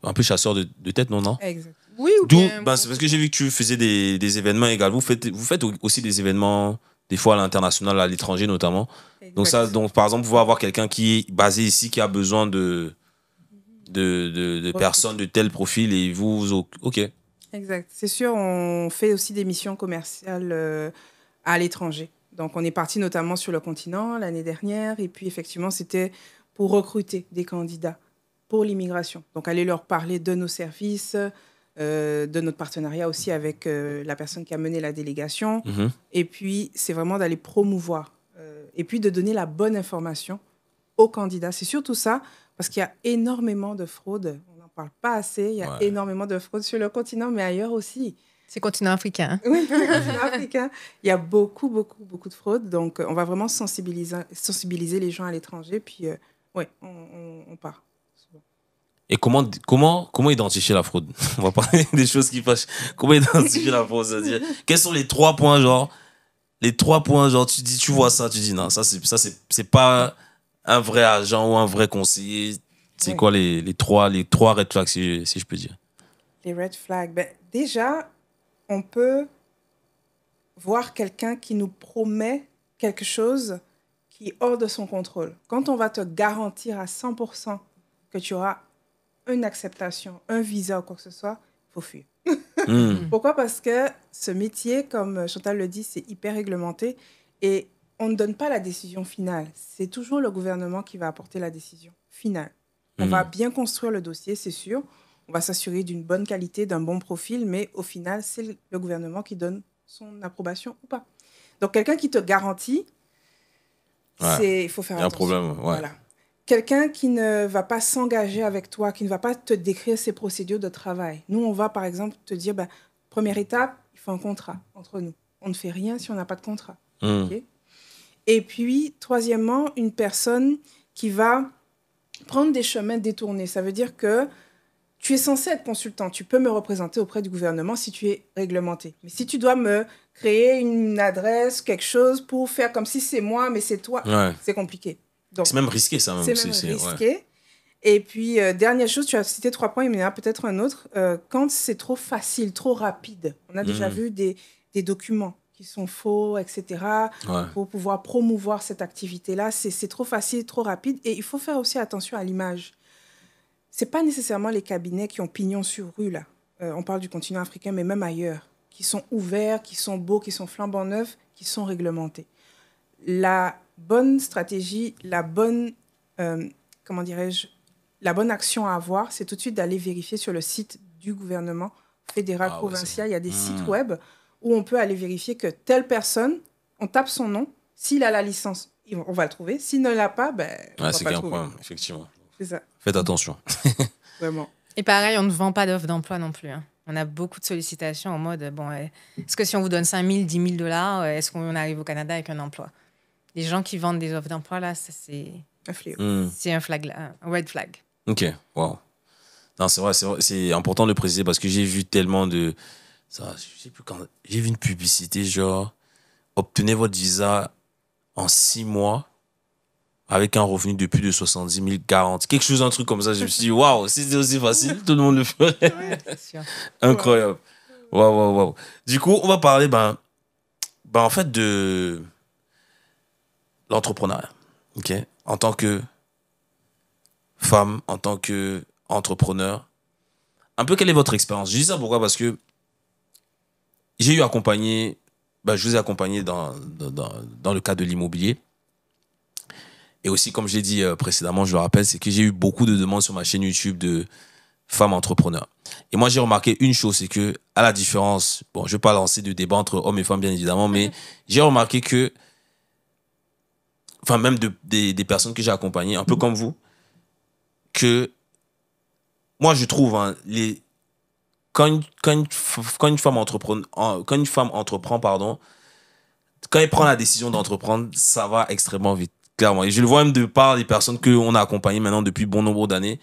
un peu chasseur de, tête, non, non Exact. Oui. D'où, ben, parce que j'ai vu que tu faisais des, des événements également. Vous faites, vous faites aussi des événements des fois à l'international, à l'étranger notamment. Donc, ça, donc, par exemple, pouvoir avoir quelqu'un qui est basé ici, qui a besoin de, de, de, personnes de tel profil et vous, vous ok. Exact. C'est sûr, on fait aussi des missions commerciales euh, à l'étranger. Donc, on est parti notamment sur le continent l'année dernière. Et puis, effectivement, c'était pour recruter des candidats pour l'immigration. Donc, aller leur parler de nos services, euh, de notre partenariat aussi avec euh, la personne qui a mené la délégation. Mhm. Et puis, c'est vraiment d'aller promouvoir euh, et puis de donner la bonne information aux candidats. C'est surtout ça, parce qu'il y a énormément de fraude. On n'en parle pas assez. Il y a énormément de fraude sur le continent, mais ailleurs aussi. C'est continent africain. Hein. Oui, continent africain. Il y a beaucoup, beaucoup, beaucoup de fraude. Donc, on va vraiment sensibiliser, sensibiliser les gens à l'étranger. Puis, oui, on part. Et comment, comment, comment identifier la fraude On va parler des choses qui fâchent. Comment identifier la fraude C'est-à-dire, quels sont les trois points, genre, les trois points, genre, tu dis, tu vois ça, tu dis, non, ça, c'est, ça, c'est, c'est pas un vrai agent ou un vrai conseiller. C'est quoi les, les, trois, les trois red flags, si, je peux dire Les red flags. Ben, déjà, on peut voir quelqu'un qui nous promet quelque chose qui est hors de son contrôle. Quand on va te garantir à 100% que tu auras une acceptation, un visa ou quoi que ce soit, faut fuir. Hmm. Pourquoi Parce que ce métier, comme Chantal le dit, c'est hyper réglementé et on ne donne pas la décision finale. C'est toujours le gouvernement qui va apporter la décision finale. On va hmm. bien construire le dossier, c'est sûr. On va s'assurer d'une bonne qualité, d'un bon profil, mais au final, c'est le gouvernement qui donne son approbation ou pas. Donc quelqu'un qui te garantit, il faut faire attention. Il y a un problème, ouais. Voilà quelqu'un qui ne va pas s'engager avec toi, qui ne va pas te décrire ses procédures de travail. Nous, on va par exemple te dire, ben, première étape, il faut un contrat entre nous. On ne fait rien si on n'a pas de contrat. Hmm. Et puis, troisièmement, une personne qui va prendre des chemins détournés. Ça veut dire que tu es censé être consultant, tu peux me représenter auprès du gouvernement si tu es réglementé. Mais si tu dois me créer une adresse, quelque chose pour faire comme si c'est moi, mais c'est toi, c'est compliqué. C'est même risqué, ça. C'est même risqué. Et puis, euh, dernière chose, tu as cité trois points, il y en a peut-être un autre. Euh, quand c'est trop facile, trop rapide, on a déjà hmm. vu des, documents qui sont faux, etc., pour pouvoir promouvoir cette activité-là. C'est trop facile, trop rapide. Et il faut faire aussi attention à l'image. Ce n'est pas nécessairement les cabinets qui ont pignon sur rue, là. Euh, on parle du continent africain, mais même ailleurs, qui sont ouverts, qui sont beaux, qui sont flambant neufs, qui sont réglementés. La bonne stratégie, la bonne, euh, comment dirais-je, la bonne action à avoir, c'est tout de suite d'aller vérifier sur le site du gouvernement fédéral, ah provincial. Il y a des sites hmm. web où on peut aller vérifier que telle personne, on tape son nom, s'il a la licence, on va le trouver. S'il ne l'a pas, ben, on va pas le trouver. point, effectivement. Faites attention. Vraiment. Et pareil, on ne vend pas d'offres d'emploi non plus. Hein. On a beaucoup de sollicitations en mode, bon, eh, est-ce que si on vous donne 5 000, 10 000 dollars, euh, est-ce qu'on arrive au Canada avec un emploi les gens qui vendent des offres d'emploi, là, c'est. Un hmm. C'est un flag, un red flag. Ok, wow. Non, c'est vrai, c'est important de le préciser parce que j'ai vu tellement de. Ça, je sais plus quand. J'ai vu une publicité genre obtenez votre visa en six mois avec un revenu de plus de 70 000 Quelque chose, un truc comme ça. Je me suis dit, waouh, si c'était aussi facile, tout le monde le ferait. Incroyable. Waouh, waouh, waouh. Du coup, on va parler, ben, ben en fait, de l'entrepreneuriat. ok en tant que femme, en tant que entrepreneur, un peu quelle est votre expérience Je dis ça pourquoi Parce que j'ai eu accompagné, bah, je vous ai accompagné dans, dans le cas de l'immobilier. Et aussi, comme j'ai dit euh, précédemment, je le rappelle, c'est que j'ai eu beaucoup de demandes sur ma chaîne YouTube de femmes entrepreneurs. Et moi, j'ai remarqué une chose, c'est que, à la différence, bon, je ne vais pas lancer de débat entre hommes et femmes, bien évidemment, mais mhm. j'ai remarqué que enfin même des, des, personnes que j'ai accompagnées, un peu mhm. comme vous, que moi je trouve hein, les quand une, quand, quand une femme entreprend quand une femme entreprend pardon quand elle prend la décision d'entreprendre ça va extrêmement vite clairement et je le vois même de par les personnes que on a accompagnées maintenant depuis bon nombre d'années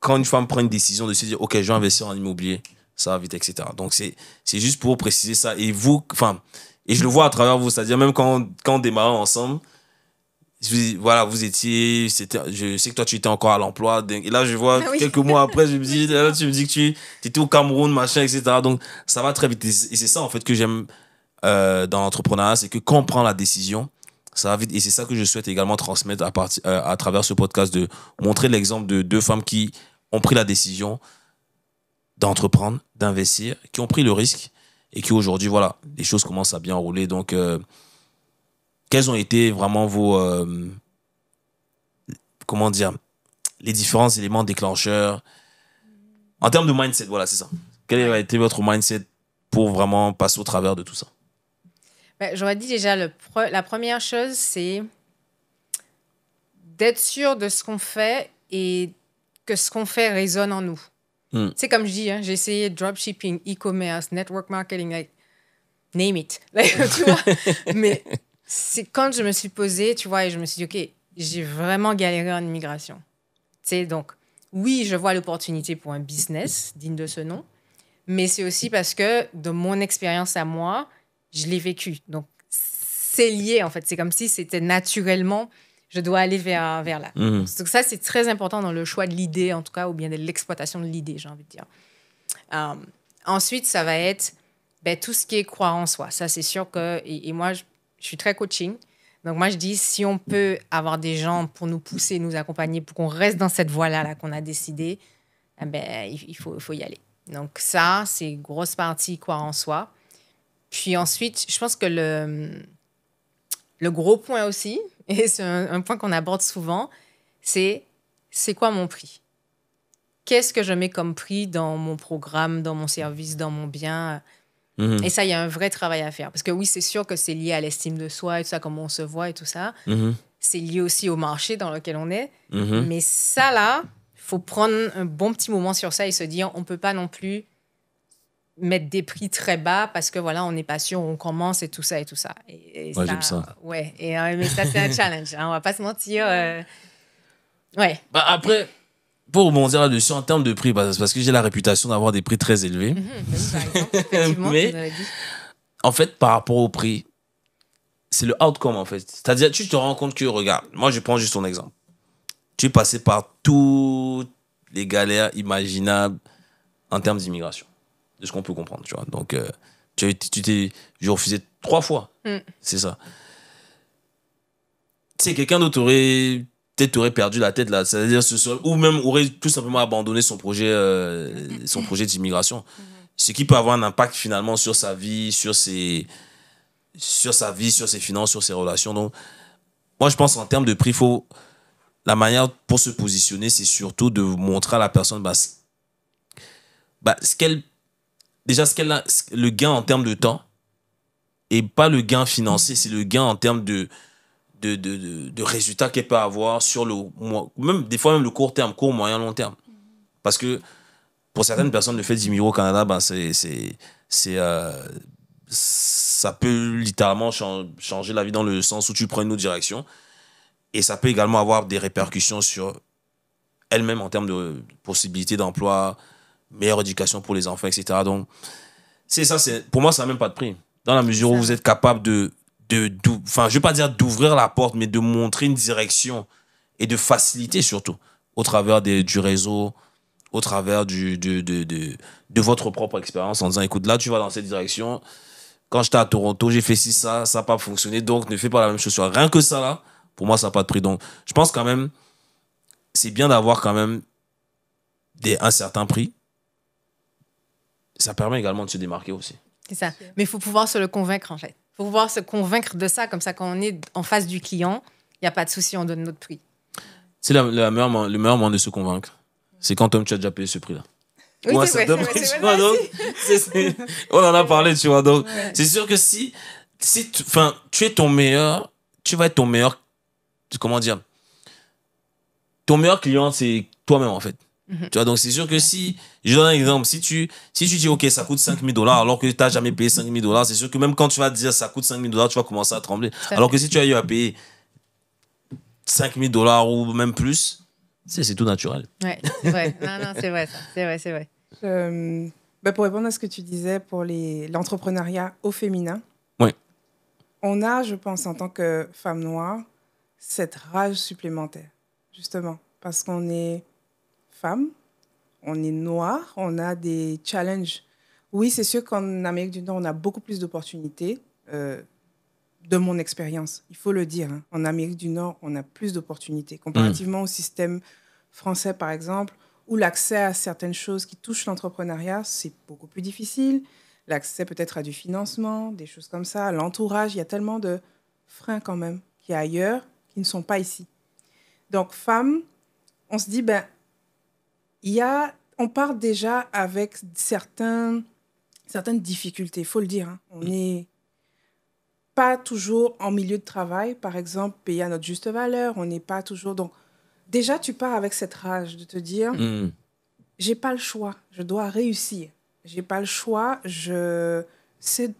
quand une femme prend une décision de se dire ok je vais investir en immobilier ça va vite etc donc c'est c'est juste pour préciser ça et vous enfin et je le vois à travers vous, c'est-à-dire même quand, quand on démarre ensemble, je dis, voilà, vous étiez, je sais que toi tu étais encore à l'emploi, et là je vois ah quelques mois après, je me dis, tu me dis que tu étais au Cameroun, machin, etc. Donc ça va très vite. Et c'est ça en fait que j'aime euh, dans l'entrepreneuriat, c'est que quand on prend la décision, ça va vite. Et c'est ça que je souhaite également transmettre à, euh, à travers ce podcast, de montrer l'exemple de deux femmes qui ont pris la décision d'entreprendre, d'investir, qui ont pris le risque et qui aujourd'hui, voilà, les choses commencent à bien rouler. Donc, quels euh, quelles ont été vraiment vos. Euh, comment dire Les différents éléments déclencheurs en termes de mindset, voilà, c'est ça. Quel a été votre mindset pour vraiment passer au travers de tout ça ben, J'aurais dit déjà, le la première chose, c'est d'être sûr de ce qu'on fait et que ce qu'on fait résonne en nous. Mm. C'est comme je dis, hein, j'ai essayé dropshipping, e-commerce, network marketing, name it. Mais c'est quand je me suis posée, tu vois, et je me suis dit, OK, j'ai vraiment galéré en immigration. Tu sais, donc, oui, je vois l'opportunité pour un business digne de ce nom, mais c'est aussi parce que de mon expérience à moi, je l'ai vécu. Donc, c'est lié, en fait. C'est comme si c'était naturellement je dois aller vers, vers là. Mhm. Donc ça, c'est très important dans le choix de l'idée, en tout cas, ou bien de l'exploitation de l'idée, j'ai envie de dire. Euh, ensuite, ça va être ben, tout ce qui est croire en soi. Ça, c'est sûr que, et, moi, je, suis très coaching. Donc moi, je dis, si on peut avoir des gens pour nous pousser, nous accompagner, pour qu'on reste dans cette voie-là -là, qu'on a décidé, eh ben, il, faut, il faut y aller. Donc ça, c'est grosse partie croire en soi. Puis ensuite, je pense que le, le gros point aussi, et c'est un, point qu'on aborde souvent, c'est c'est quoi mon prix Qu'est-ce que je mets comme prix dans mon programme, dans mon service, dans mon bien mhm. Et ça, il y a un vrai travail à faire. Parce que oui, c'est sûr que c'est lié à l'estime de soi et tout ça, comment on se voit et tout ça. Mhm. C'est lié aussi au marché dans lequel on est. Mhm. Mais ça, là, faut prendre un bon petit moment sur ça et se dire, on peut pas non plus mettre des prix très bas parce que voilà, on n'est pas sûr, on commence et tout ça et tout ça. Et, ça, ça. Ouais, et, euh, mais ça, c'est un challenge, hein, on va pas se mentir. Euh, ouais. Bah, après, pour rebondir là-dessus, en termes de prix, bah, parce, que j'ai la réputation d'avoir des prix très élevés. Mhm, mais en fait, par rapport au prix, c'est le outcome en fait. C'est-à-dire, tu te rends compte que, regarde, moi je prends juste ton exemple. Tu es passé par toutes les galères imaginables en termes d'immigration ce qu'on peut comprendre, tu vois. Donc, euh, tu t'es. refusé trois fois. Mm. C'est ça. Tu sais, quelqu'un d'autre aurait. Peut-être aurait perdu la tête là. C'est-à-dire, ce ou même aurait tout simplement abandonné son projet, euh, son projet d'immigration. Mm. Ce qui peut avoir un impact finalement sur sa vie, sur ses. Sur sa vie, sur ses finances, sur ses relations. Donc, moi, je pense en termes de prix, la manière pour se positionner, c'est surtout de montrer à la personne bah, ce bah, qu'elle déjà ce qu'elle a, le gain en termes de temps et pas le gain financier, c'est le gain en termes de, de, de, de, résultats qu'elle peut avoir sur le même des fois même le court terme, court, moyen, long terme. Parce que pour certaines personnes, le fait d'immigrer au Canada, ben, c'est, c'est, euh, ça peut littéralement changer la vie dans le sens où tu prends une autre direction. Et ça peut également avoir des répercussions sur elle-même en termes de possibilités d'emploi, meilleure éducation pour les enfants, etc. Donc, c'est ça, c'est, pour moi, ça n'a même pas de prix. Dans la mesure où vous êtes capable de, de, enfin, je ne vais pas dire d'ouvrir la porte, mais de montrer une direction et de faciliter surtout au travers du réseau, au travers du, de, de, de, votre propre expérience en disant, écoute, là, tu vas dans cette direction. Quand j'étais à Toronto, j'ai fait ci, ça, ça n'a pas fonctionné, donc ne fais pas la même chose. Rien que ça, là, pour moi, ça n'a pas de prix. Donc, je pense quand même, c'est bien d'avoir quand même des, un certain prix ça permet également de se démarquer aussi. C'est ça. Mais il faut pouvoir se le convaincre, en fait. Il faut pouvoir se convaincre de ça, comme ça, quand on est en face du client, il n'y a pas de souci, on donne notre prix. C'est la, le meilleur moment de se convaincre. C'est quand toi, tu as déjà payé ce prix-là. Oui, c'est ça vrai, on en a parlé, tu vois. Donc, c'est sûr que si, si tu, tu es ton meilleur, tu vas être ton meilleur, comment dire, ton meilleur client, c'est toi-même, en fait. Mhm. Tu vois, donc c'est sûr que si, je donne un exemple, si tu, si tu dis, OK, ça coûte 5 000 dollars alors que tu n'as jamais payé 5 000 dollars, c'est sûr que même quand tu vas te dire ça coûte 5 000 dollars, tu vas commencer à trembler. Alors que si tu as eu à payer 5 000 dollars ou même plus, c'est tout naturel. Ouais, c'est vrai. non, non, c'est vrai, c'est vrai, c'est vrai. Euh, bah, pour répondre à ce que tu disais pour l'entrepreneuriat au féminin, on a, je pense, en tant que femme noire, cette rage supplémentaire, justement, parce qu'on est on est noir, on a des challenges. Oui, c'est sûr qu'en Amérique du Nord, on a beaucoup plus d'opportunités. Euh, de mon expérience, il faut le dire. Hein. En Amérique du Nord, on a plus d'opportunités. Mm. Comparativement au système français, par exemple, où l'accès à certaines choses qui touchent l'entrepreneuriat, c'est beaucoup plus difficile. L'accès peut-être à du financement, des choses comme ça, l'entourage, il y a tellement de freins quand même qui ailleurs qui ne sont pas ici. Donc, femme, on se dit, ben, a, on part déjà avec certaines difficultés, il faut le dire. Hein. On n'est mm. pas toujours en milieu de travail, par exemple, payé à notre juste valeur, on n'est pas toujours... Donc, déjà, tu pars avec cette rage de te dire, mm. j'ai pas le choix, je dois réussir. J'ai pas le choix, je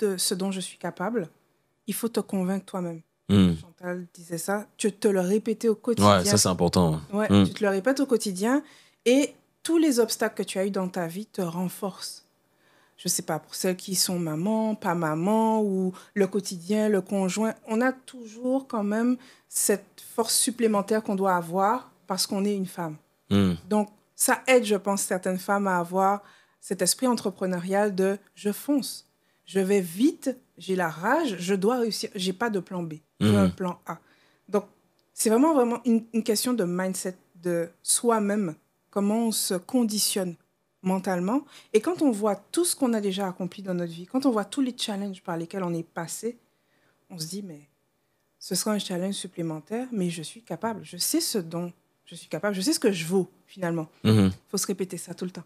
de ce dont je suis capable. Il faut te convaincre toi-même. Mm. Chantal disait ça. Tu te le répétais au quotidien. Ouais, ça c'est important. Ouais, tu te le répètes au quotidien. Et tous les obstacles que tu as eu dans ta vie te renforcent. Je ne sais pas, pour celles qui sont maman, pas maman, ou le quotidien, le conjoint, on a toujours quand même cette force supplémentaire qu'on doit avoir parce qu'on est une femme. Hmm. Donc, ça aide, je pense, certaines femmes à avoir cet esprit entrepreneurial de je fonce, je vais vite, j'ai la rage, je dois réussir, j'ai pas de plan B, j'ai hmm. un plan A. Donc, c'est vraiment, vraiment une question de mindset de soi-même comment on se conditionne mentalement. Et quand on voit tout ce qu'on a déjà accompli dans notre vie, quand on voit tous les challenges par lesquels on est passé, on se dit, mais ce sera un challenge supplémentaire, mais je suis capable, je sais ce dont je suis capable, je sais ce que je vaux finalement. Il mhm. faut se répéter ça tout le temps.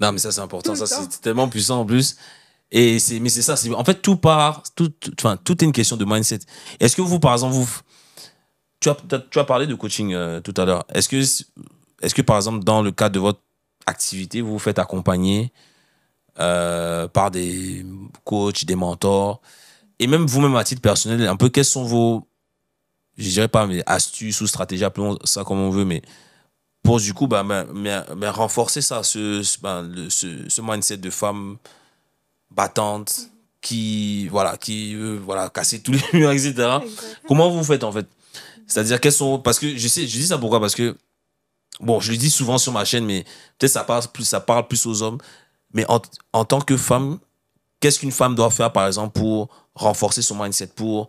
Non, mais ça c'est important, ça c'est tellement puissant en plus. Et c'est, mais c'est ça, en fait, tout part, tout, tout, est une question de mindset. Est-ce que vous, par exemple, vous, tu as, tu as parlé de coaching euh, tout à l'heure. Est-ce que est-ce que, par exemple, dans le cadre de votre activité, vous vous faites accompagner euh, par des coachs, des mentors Et même vous-même, à titre personnel, un peu, quels sont vos, je dirais pas, mes astuces ou stratégies, appelons ça comme on veut, mais pour du coup, bah, renforcer ça, ben, ce, ce, mindset de femme battante qui, voilà, qui veut voilà, casser tous les murs, etc. Comment vous faites en fait C'est-à-dire, quels sont. Parce que je, je dis ça pourquoi Parce que bon, je le dis souvent sur ma chaîne, mais peut-être ça parle plus, ça parle plus aux hommes. Mais en, en tant que femme, qu'est-ce qu'une femme doit faire, par exemple, pour renforcer son mindset, pour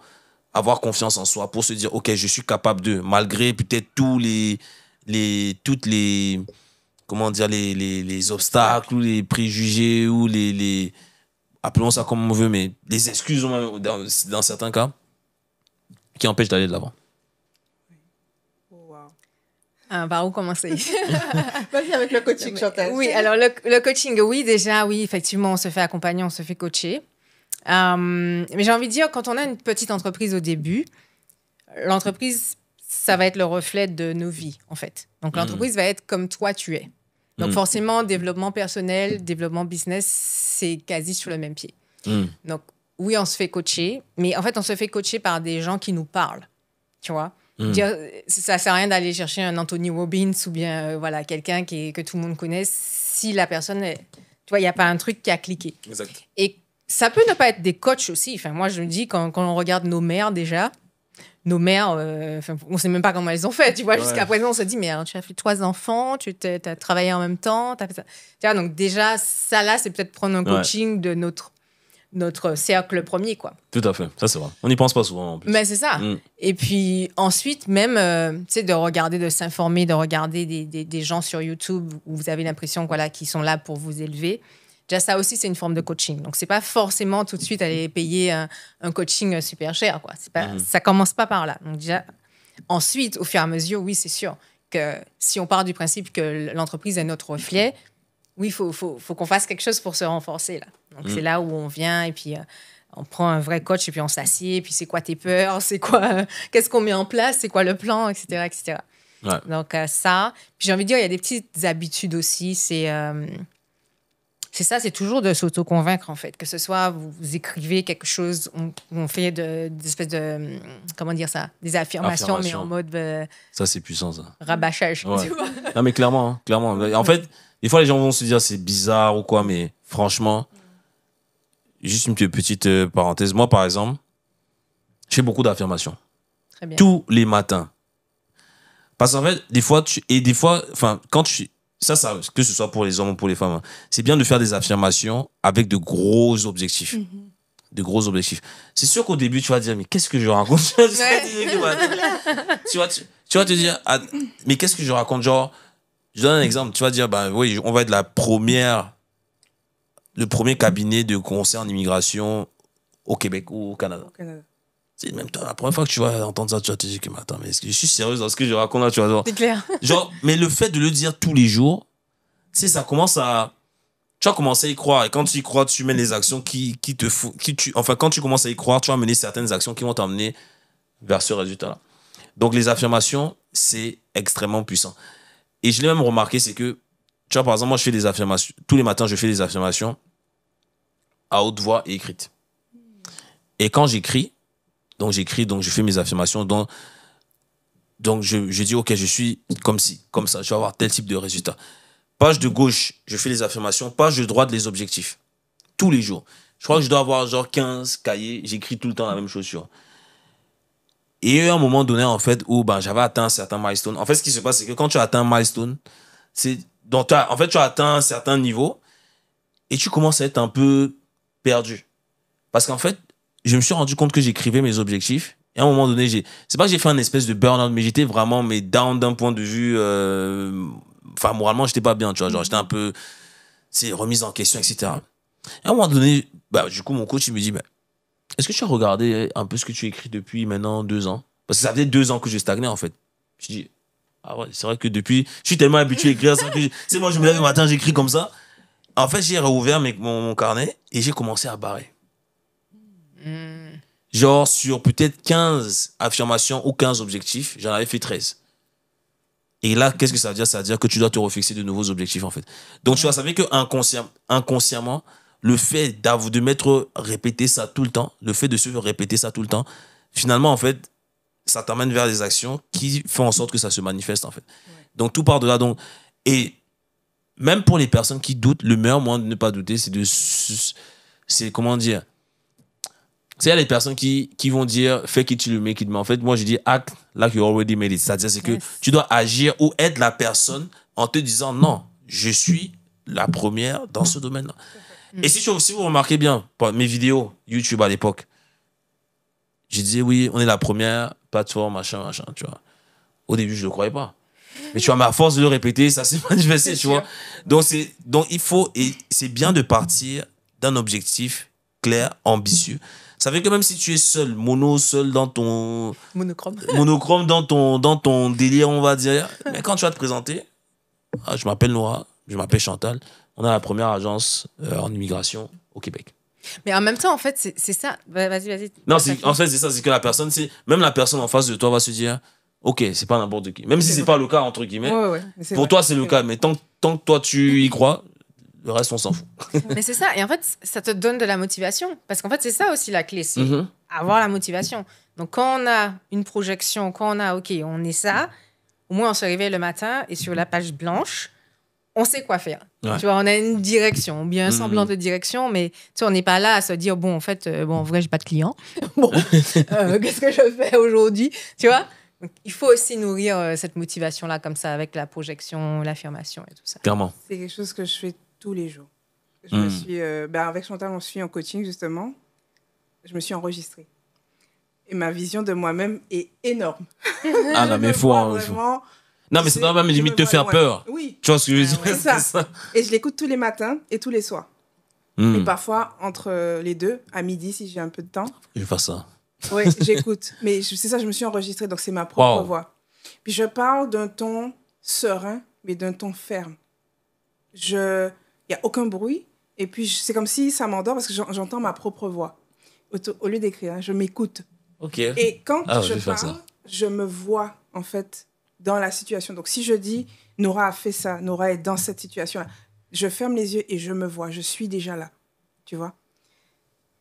avoir confiance en soi, pour se dire, OK, je suis capable de, malgré peut-être tous les, les, toutes les, comment dire, les, les, les obstacles ou les préjugés ou les, les, appelons ça comme on veut, mais les excuses dans, dans certains cas qui empêchent d'aller de l'avant par où commencer Vas-y avec le coaching, Chantal. Oui, alors le, coaching, oui, déjà, oui, effectivement, on se fait accompagner, on se fait coacher. Hum, mais j'ai envie de dire, quand on a une petite entreprise au début, l'entreprise, ça va être le reflet de nos vies, en fait. Donc hmm. l'entreprise va être comme toi, tu es. Donc hmm. forcément, développement personnel, développement business, c'est quasi sur le même pied. Hmm. Donc oui, on se fait coacher, mais en fait, on se fait coacher par des gens qui nous parlent, tu vois. Mm. Ça Dire, ça sert à rien d'aller chercher un Anthony Robbins ou bien euh, voilà quelqu'un qui est, que tout le monde connaît si la personne, tu vois, il n'y a pas un truc qui a cliqué. Exact. Et ça peut ne pas être des coachs aussi. Enfin, moi, je me dis, quand, quand on regarde nos mères déjà, nos mères, euh, on ne sait même pas comment elles ont fait, tu vois. Jusqu'à présent, on se dit, mais tu as fait trois enfants, tu as travaillé en même temps, tu as fait ça. Tu vois, donc déjà, ça là, c'est peut-être prendre un coaching de notre notre cercle premier, quoi. Tout à fait, ça c'est vrai. On n'y pense pas souvent en plus. Mais c'est ça. Mm. Et puis ensuite, même, euh, tu sais, de regarder, de s'informer, de regarder des, des, gens sur YouTube où vous avez l'impression voilà, qu'ils sont là pour vous élever. Déjà, ça aussi, c'est une forme de coaching. Donc, c'est pas forcément tout de suite aller payer un, coaching euh, super cher, quoi. Pas, mm. Ça commence pas par là. Donc, déjà, ensuite, au fur et à mesure, oui, c'est sûr que si on part du principe que l'entreprise est notre reflet, oui, il faut, qu'on fasse quelque chose pour se renforcer. Là. Donc, c'est mm. là où on vient et puis euh, on prend un vrai coach et puis on s'assied. Et puis, c'est quoi tes peurs C'est quoi euh, Qu'est-ce qu'on met en place C'est quoi le plan Etc. etc. Donc, euh, ça. j'ai envie de dire, il y a des petites habitudes aussi. C'est. c'est ça, c'est toujours de s'auto-convaincre, en fait. Que ce soit vous, écrivez quelque chose, on, fait des espèces de. Comment dire ça Des affirmations, mais en mode. ça, c'est puissant, ça. Rabâchage, tu non, mais clairement, hein, clairement. En fait, des fois, les gens vont se dire c'est bizarre ou quoi, mais franchement, juste une petite euh, parenthèse. Moi, par exemple, j'ai beaucoup d'affirmations. Tous les matins. Parce qu'en fait, des fois, tu, et des fois, enfin, quand tu, ça, ça, que ce soit pour les hommes ou pour les femmes, hein, c'est bien de faire des affirmations avec de gros objectifs. Mhm de gros objectifs. C'est sûr qu'au début, tu vas dire, mais qu'est-ce que je raconte Tu vas tu, te dire, ah, mais qu'est-ce que je raconte Genre, je donne un exemple, tu vas dire, bah oui, on va être la première, le premier cabinet de conseil en immigration au Québec ou au Canada. C'est même toi, la première fois que tu vas entendre ça, tu vas te dire mais attends, mais je suis sérieuse dans ce que je raconte là, tu C'est clair. genre, mais le fait de le dire tous les jours, tu ça commence à tu as commencé à y croire. Et quand tu y crois, tu mets les actions qui, te font... qui tu, Enfin, quand tu commences à y croire, tu vas mener certaines actions qui vont t'emmener vers ce résultat-là. Donc, les affirmations, c'est extrêmement puissant. Et je l'ai même remarqué, c'est que, tu vois, par exemple, moi, je fais des affirmations. Tous les matins, je fais des affirmations à haute voix et écrites. Et quand j'écris, donc j'écris, donc je fais mes affirmations, donc, donc je, dis, OK, je suis comme si, comme ça, je vais avoir tel type de résultat. Page de gauche, je fais les affirmations. Page de droite, les objectifs. Tous les jours. Je crois que je dois avoir genre 15 cahiers. J'écris tout le temps la même chose Et il y a eu un moment donné, en fait, où ben, j'avais atteint un certain milestone. En fait, ce qui se passe, c'est que quand tu as atteint un milestone, c'est. Donc, en fait, tu as atteint un certain niveau et tu commences à être un peu perdu. Parce qu'en fait, je me suis rendu compte que j'écrivais mes objectifs. Et à un moment donné, j'ai, c'est pas que j'ai fait un espèce de burn-out, mais j'étais vraiment mais down d'un point de vue euh, enfin, moralement, j'étais pas bien, tu vois. Genre, j'étais un peu, c'est remise en question, etc. Et à un moment donné, bah, du coup, mon coach, il me dit, bah, est-ce que tu as regardé un peu ce que tu écris depuis maintenant deux ans Parce que ça faisait deux ans que je stagné, en fait. Je dis, ah ouais, c'est vrai que depuis, je suis tellement habitué à écrire c'est moi, je me lève le matin, j'écris comme ça. En fait, j'ai réouvert mon, carnet et j'ai commencé à barrer. Hmm. Genre, sur peut-être 15 affirmations ou 15 objectifs, j'en avais fait 13. Et là, qu'est-ce que ça veut dire Ça veut dire que tu dois te refixer de nouveaux objectifs, en fait. Donc, tu vois savoir que inconsciemment, inconsciemment le fait de mettre répéter ça tout le temps, le fait de se répéter ça tout le temps, finalement, en fait, ça t'amène vers des actions qui font en sorte que ça se manifeste, en fait. Donc, tout part de là. Donc, et même pour les personnes qui doutent, le meilleur moyen de ne pas douter, c'est de. C'est comment dire il y a des personnes qui, qui vont dire fake it till you make it, mais en fait, moi, je dis act like you already made it. C'est-à-dire, c'est que tu dois agir ou être la personne en te disant non, je suis la première dans ce domaine-là. Et si, si vous remarquez bien, mes vidéos YouTube à l'époque, je disais oui, on est la première pas toi, machin, machin, tu vois. Au début, je ne le croyais pas. Mais tu vois, ma force de le répéter, ça s'est manifesté, tu vois. Donc, donc, il faut, et c'est bien de partir d'un objectif clair, ambitieux. Ça fait que même si tu es seul, mono, seul dans ton. Monochrome. dans ton, dans ton délire, on va dire. Mais quand tu vas te présenter, ah, je m'appelle Noah, je m'appelle Chantal, on a la première agence euh, en immigration au Québec. Mais en même temps, en fait, c'est ça. Vas-y, vas-y. Non, en fait, c'est ça. C'est que la personne, même la personne en face de toi va se dire Ok, c'est pas n'importe qui. Même si c'est pas le cas, entre guillemets. pour toi, c'est le cas. Mais tant, tant que toi, tu y crois, le reste, on s'en fout. Mais c'est ça. Et en fait, ça te donne de la motivation. Parce qu'en fait, c'est ça aussi la clé, c'est mm-hmm. avoir la motivation. Donc, quand on a une projection, quand on a, OK, on est ça, au moins, on se réveille le matin et sur la page blanche, on sait quoi faire. Tu vois, on a une direction, bien mm-hmm. semblant de direction, mais tu sais, on n'est pas là à se dire, bon, en fait, euh, bon, en vrai, j'ai pas de client. bon, euh, qu'est-ce que je fais aujourd'hui Tu vois il faut aussi nourrir euh, cette motivation-là, comme ça, avec la projection, l'affirmation et tout ça. Clairement. C'est quelque chose que je fais tous les jours. Je me hmm. suis, ben avec Chantal, on suit en coaching justement. Je me suis enregistrée. Et ma vision de moi-même est énorme. Ah non, mais faut. Hein, non, mais ça normal, même limite te faire peur. Oui. Tu vois ce que je veux dire Et je l'écoute tous les matins et tous les soirs. Hmm. Et parfois, entre euh, les deux, à midi, si j'ai un peu de temps. Je fais faire ça. Oui, j'écoute. mais c'est ça, je me suis enregistrée, donc c'est ma propre voix. Puis je parle d'un ton serein, mais d'un ton ferme. Je il n'y a aucun bruit. Et puis, c'est comme si ça m'endort parce que j'entends ma propre voix. Au, lieu d'écrire, hein, je m'écoute. OK. Et quand ah, je, pars parle, je me vois, en fait, dans la situation. Donc, si je dis, Nora a fait ça, Nora est dans cette situation je ferme les yeux et je me vois. Je suis déjà là. Tu vois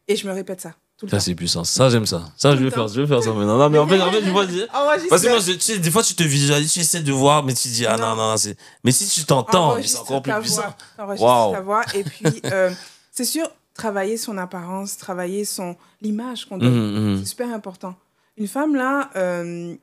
Et je me répète ça ça, c'est puissant. Ça, j'aime ça. Ça, je vais faire, je faire ça maintenant. Non, mais en fait, je vois, ah Parce que des fois, tu te visualises, tu essaies de voir, mais tu dis, ah non, non, non, c'est, mais si tu t'entends, c'est encore plus puissant. Enregistre ta voix. Et puis, euh, c'est sûr, travailler son apparence, travailler son, l'image qu'on donne, mhm, mhm. c'est super important. Une femme, là, euh,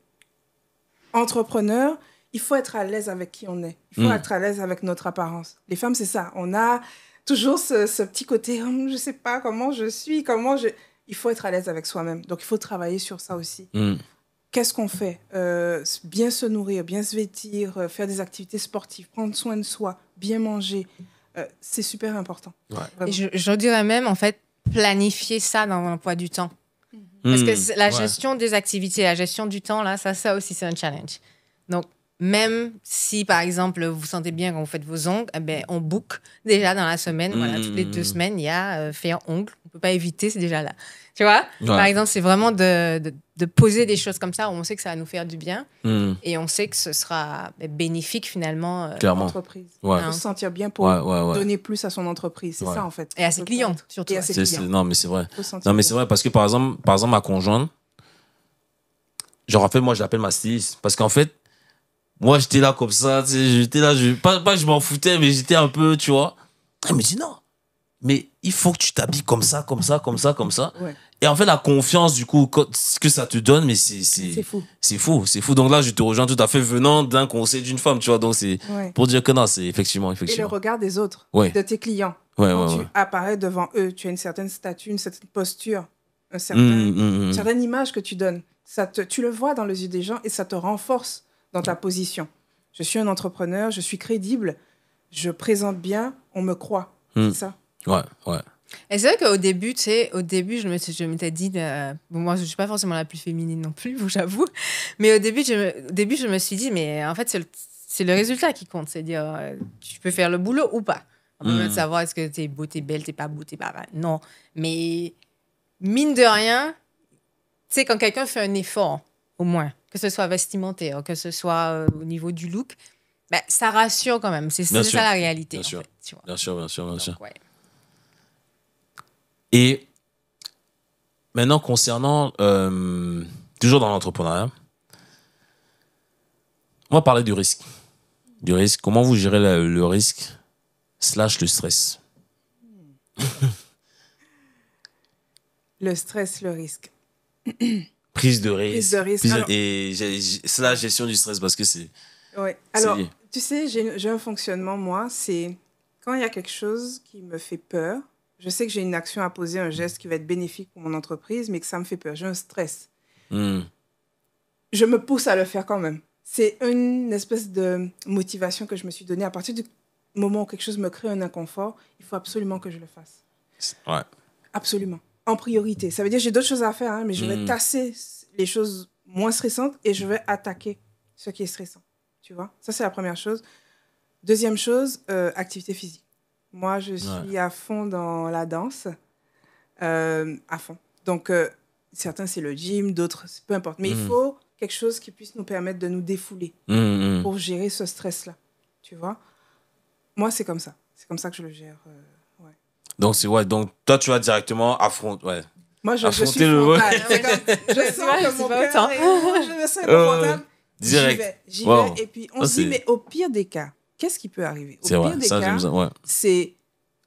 entrepreneur, il faut être à l'aise avec qui on est. Il faut mhm. être à l'aise avec notre apparence. Les femmes, c'est ça. On a toujours ce, petit côté, je hum, je sais pas comment je suis, comment je il faut être à l'aise avec soi-même. Donc, il faut travailler sur ça aussi. Mm. Qu'est-ce qu'on fait euh, Bien se nourrir, bien se vêtir, euh, faire des activités sportives, prendre soin de soi, bien manger. Euh, c'est super important. je, dirais même, en fait, planifier ça dans l'emploi du temps. Parce mm. que la gestion des activités, la gestion du temps, là, ça, ça aussi, c'est un challenge. Donc, même si, par exemple, vous sentez bien quand vous faites vos ongles, eh ben, on boucle déjà dans la semaine. Voilà, toutes les deux mmh. semaines, il y a euh, faire ongles. On ne peut pas éviter, c'est déjà là. Tu vois Par exemple, c'est vraiment de, de, poser des choses comme ça on sait que ça va nous faire du bien mmh. et on sait que ce sera eh, bénéfique finalement euh, l'entreprise. pour se sentir bien pour donner plus à son entreprise. C'est ça, en fait. Et à ses clients, surtout. Non, mais c'est vrai. Non, mais c'est vrai parce que, par exemple, par exemple ma conjointe, genre, en fait, moi, je l'appelle ma styliste parce qu'en fait, moi j'étais là comme ça tu sais j'étais là je pas pas que je m'en foutais mais j'étais un peu tu vois elle me dit non mais il faut que tu t'habilles comme ça comme ça comme ça comme ça et en fait la confiance du coup ce que ça te donne mais c'est c'est fou c'est fou c'est fou donc là je te rejoins tout à fait venant d'un conseil d'une femme tu vois donc c'est pour dire que non c'est effectivement effectivement et le regard des autres de tes clients quand tu apparais devant eux tu as une certaine statue une certaine posture un certain, mmh, mmh, mmh. une certaine image que tu donnes ça tu le vois dans les yeux des gens et ça te renforce dans ta position. Je suis un entrepreneur, je suis crédible, je présente bien, on me croit. C'est hmm. ça Ouais, ouais. Et c'est vrai qu'au début, tu sais, au début, je, me, je m'étais dit, euh, bon, moi, je suis pas forcément la plus féminine non plus, j'avoue, mais au début, je, début, je me suis dit, mais en fait, c'est le, le résultat qui compte, c'est à dire, euh, tu peux faire le boulot ou pas. On mmh. Hmm. savoir est-ce que t'es beau, t'es belle, t'es pas beau, t'es pas. Non, mais mine de rien, tu sais, quand quelqu'un fait un effort, au moins, que ce soit vestimenté que ce soit euh, au niveau du look, bah, ça rassure quand même. C'est ça la réalité. Bien, sûr. bien sûr. bien sûr, Et maintenant, concernant, euh, toujours dans l'entrepreneuriat, on va parler du risque. Du risque. Comment vous gérez le risque slash le stress Le stress, le risque. prise de risque. et c'est la gestion du stress parce que c'est. Oui. Alors, tu sais, j'ai un fonctionnement, moi, c'est quand il y a quelque chose qui me fait peur, je sais que j'ai une action à poser, un geste qui va être bénéfique pour mon entreprise, mais que ça me fait peur. J'ai un stress. Hmm. Je me pousse à le faire quand même. C'est une espèce de motivation que je me suis donnée. À partir du moment où quelque chose me crée un inconfort, il faut absolument que je le fasse. Ouais. Absolument en priorité. Ça veut dire j'ai d'autres choses à faire, hein, mais je vais hmm. tasser les choses moins stressantes et je vais attaquer ce qui est stressant. Tu vois Ça, c'est la première chose. Deuxième chose, euh, activité physique. Moi, je suis à fond dans la danse. Euh, à fond. Donc, euh, certains, c'est le gym, d'autres, peu importe. Mais il hmm. faut quelque chose qui puisse nous permettre de nous défouler hmm, pour gérer ce stress-là. Tu vois Moi, c'est comme ça. C'est comme ça que je le gère. Donc, c'est ouais. Donc, toi, tu vas directement affronter. Ouais. Moi, je, affronter je suis le. je sens que mon je me sens Direct. J'y vais. Et puis, on ah, se dit, mais au pire des cas, qu'est-ce qui peut arriver Au pire des cas, c'est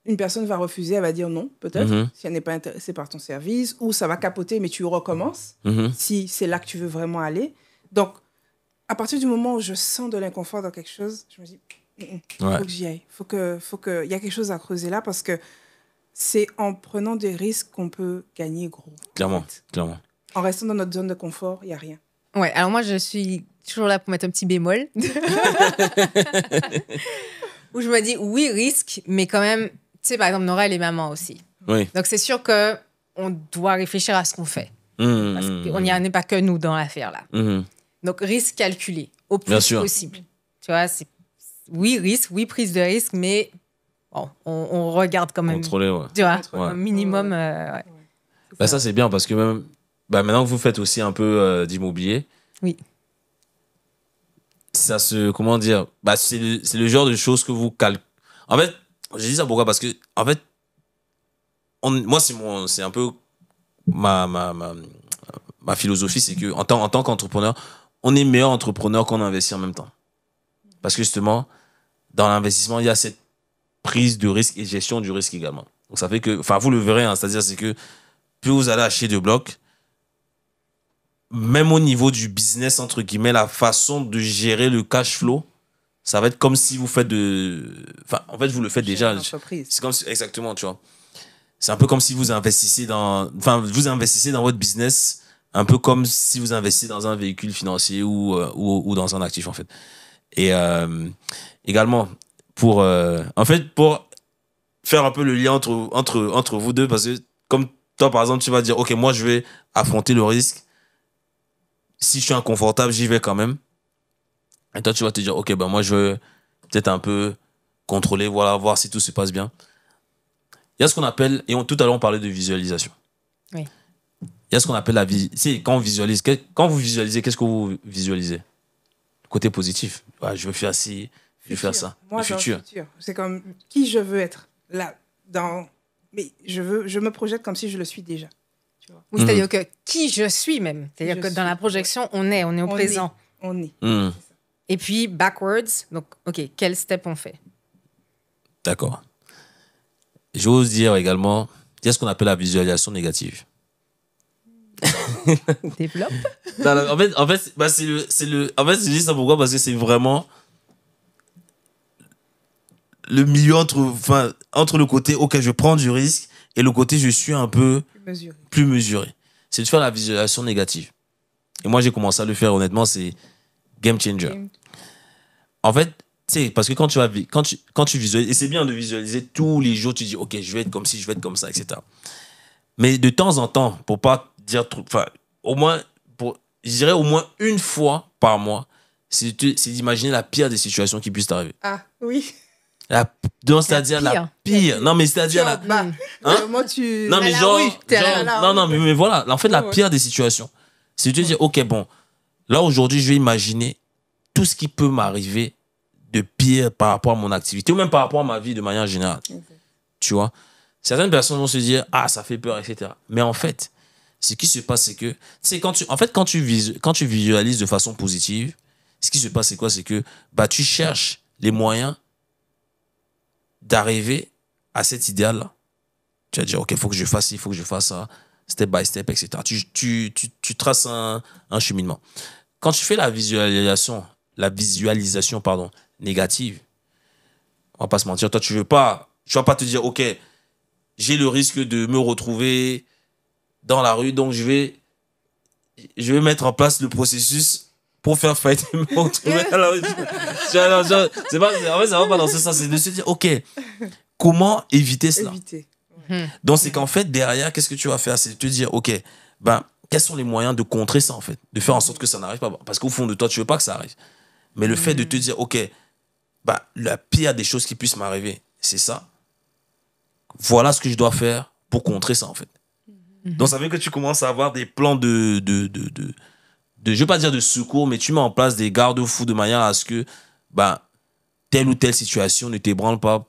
une personne va refuser, elle va dire non, peut-être, mm-hmm. si elle n'est pas intéressée par ton service, ou ça va capoter, mais tu recommences, mm-hmm. si c'est là que tu veux vraiment aller. Donc, à partir du moment où je sens de l'inconfort dans quelque chose, je me dis, il faut que j'y aille, faut que, faut que, il y a quelque chose à creuser là, parce que c'est en prenant des risques qu'on peut gagner gros. Clairement, en clairement. En restant dans notre zone de confort, il n'y a rien. Ouais, alors moi, je suis toujours là pour mettre un petit bémol. Où je me dis, oui, risque, mais quand même, tu sais, par exemple, Nora, elle est maman aussi. Oui. Donc, c'est sûr que on doit réfléchir à ce qu'on fait. Mmh, mmh, mmh, on parce qu'on n'y en est pas que nous dans l'affaire, là. Donc, risque calculé, au plus possible. Tu vois, c'est oui, risque, oui, prise de risque, mais on, regarde quand même. Contrôler, Tu vois, un minimum. Euh, bah, ça, c'est bien parce que même bah, maintenant que vous faites aussi un peu euh, d'immobilier. Oui. Ça se. Comment dire bah, C'est le, genre de choses que vous calculez. En fait, je dis ça pourquoi Parce que, en fait, on, moi, c'est un peu ma, ma, philosophie c'est que tant, en tant qu'entrepreneur, on est meilleur entrepreneur qu'on investit en même temps. Parce que justement, dans l'investissement, il y a cette prise de risque et gestion du risque également. Donc ça fait que, enfin vous le verrez, hein, c'est-à-dire c'est que plus vous allez acheter de blocs, même au niveau du business, entre guillemets, la façon de gérer le cash flow, ça va être comme si vous faites de... en fait, vous le faites déjà. C'est comme Exactement, tu vois. C'est un peu comme si vous investissez dans... Enfin, vous investissez dans votre business un peu comme si vous investissez dans un véhicule financier ou, euh, ou, dans un actif, en fait. Et euh, également, pour. Euh, en fait, pour faire un peu le lien entre, entre, entre vous deux, parce que comme toi, par exemple, tu vas dire Ok, moi, je vais affronter le risque. Si je suis inconfortable, j'y vais quand même. Et toi, tu vas te dire Ok, ben moi, je veux peut-être un peu contrôler, voilà, voir si tout se passe bien. Il y a ce qu'on appelle, et tout à l'heure, on parlait de visualisation. Oui. Il y a ce qu'on appelle la vie. quand on visualise, quand vous visualisez, qu'est-ce que vous visualisez Côté positif. je veux faire assis faire ça. Moi, le futur. C'est comme qui je veux être là, dans. Mais je, veux, je me projette comme si je le suis déjà. Tu vois. c'est-à-dire mhm. que qui je suis même. C'est-à-dire que dans la projection, on est, on est au présent. on est. Mhm. Et puis, backwards, donc, OK, quel step on fait D'accord. J'ose dire également, quest y a ce qu'on appelle la visualisation négative. Développe. en fait, en fait, bah, c'est le, le, en fait, je dis ça pourquoi Parce que c'est vraiment le milieu entre, entre le côté, OK, je prends du risque et le côté, je suis un peu plus mesuré. C'est de faire la visualisation négative. Et moi, j'ai commencé à le faire, honnêtement, c'est game changer. En fait, sais parce que quand tu vas, quand tu, quand tu visualises, et c'est bien de visualiser tous les jours, tu dis, OK, je vais être comme si je vais être comme ça, etc. Mais de temps en temps, pour pas dire trop enfin, au moins, pour, je dirais au moins une fois par mois, c'est d'imaginer la pire des situations qui puissent t'arriver. Ah, oui c'est-à-dire la pire. Non, mais c'est-à-dire la. Bah, hein euh, tu. Non, mais genre. Oui, non, non, mais, voilà. En fait, la pire des situations, c'est de dire, OK, bon, là, aujourd'hui, je vais imaginer tout ce qui peut m'arriver de pire par rapport à mon activité ou même par rapport à ma vie de manière générale. Tu vois Certaines personnes vont se dire, ah, ça fait peur, etc. Mais en fait, ce qui se passe, c'est que, c'est quand tu, en fait, quand tu, quand tu visualises de façon positive, ce qui se passe, c'est quoi C'est que, bah, tu cherches les moyens d'arriver à cet idéal-là. Tu vas dire, OK, il faut que je fasse il faut que je fasse ça, step by step, etc. Tu, tu, tu, traces un, cheminement. Quand tu fais la visualisation, la visualisation pardon, négative, on va pas se mentir, toi, tu veux vas pas te dire, OK, j'ai le risque de me retrouver dans la rue, donc je vais, je vais mettre en place le processus pour faire fight pas, en fait, ça va pas dans ce sens. C'est de se dire, OK, comment éviter cela éviter. Hmm. Donc, c'est qu'en fait, derrière, qu'est-ce que tu vas faire C'est de te dire, OK, ben, quels sont les moyens de contrer ça, en fait De faire en sorte que ça n'arrive pas. Parce qu'au fond de toi, tu veux pas que ça arrive. Mais le fait de te hmm. dire, OK, bah la pire des choses qui puissent m'arriver, c'est ça. Voilà ce que je dois faire pour contrer ça, en fait. Hmm. Donc, ça veut que tu commences à avoir des plans de, de de, je veux pas dire de secours, mais tu mets en place des garde-fous de manière à ce que, bah, telle ou telle situation ne t'ébranle pas.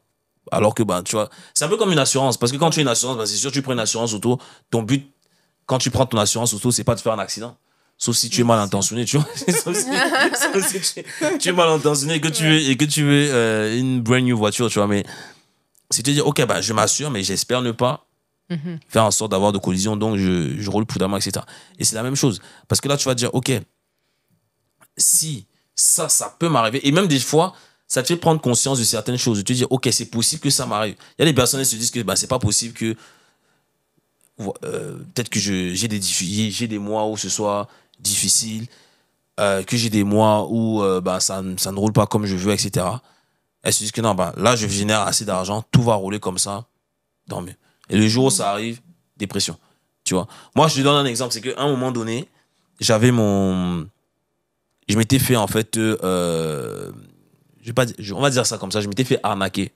Alors que, ben, tu vois, c'est un peu comme une assurance. Parce que quand tu as une assurance, ben, c'est sûr, tu prends une assurance auto. Ton but, quand tu prends ton assurance auto, c'est pas de faire un accident. Sauf si tu es mal intentionné, tu vois. sauf si, tu, es, mal intentionné et que tu veux, et que tu veux euh, une brand new voiture, tu vois. Mais si tu dis, OK, je m'assure, mais j'espère ne pas faire en sorte d'avoir de collisions, donc je, je roule prudemment, etc. Et c'est la même chose. Parce que là, tu vas dire, OK, si ça, ça peut m'arriver, et même des fois, ça te fait prendre conscience de certaines choses, de te dis OK, c'est possible que ça m'arrive. Il y a des personnes qui se disent que bah, c'est pas possible que. Euh, peut-être que j'ai des, des mois où ce soit difficile, euh, que j'ai des mois où euh, bah, ça, ça, ne roule pas comme je veux, etc. Elles se disent que non, bah, là, je génère assez d'argent, tout va rouler comme ça, tant et le jour où ça arrive, dépression. Tu vois. Moi, je te donne un exemple. C'est qu'à un moment donné, j'avais mon. Je m'étais fait, en fait. Euh, je vais pas On va dire ça comme ça. Je m'étais fait arnaquer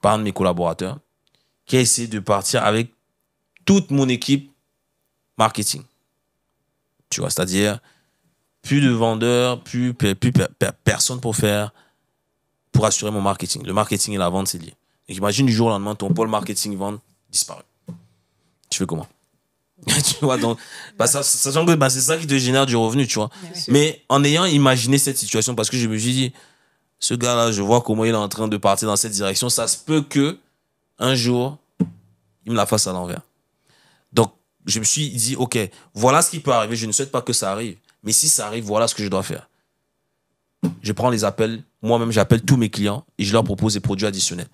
par un de mes collaborateurs qui a essayé de partir avec toute mon équipe marketing. Tu vois, c'est-à-dire plus de vendeurs, plus, personne pour faire, pour assurer mon marketing. Le marketing et la vente, c'est lié. J'imagine imagine du jour au lendemain, ton pôle marketing vente disparaît. Tu fais comment tu vois donc bah, sachant que bah, c'est ça qui te génère du revenu tu vois mais en ayant imaginé cette situation parce que je me suis dit ce gars là je vois comment il est en train de partir dans cette direction ça se peut que un jour il me la fasse à l'envers donc je me suis dit ok voilà ce qui peut arriver je ne souhaite pas que ça arrive mais si ça arrive voilà ce que je dois faire je prends les appels moi-même j'appelle tous mes clients et je leur propose des produits additionnels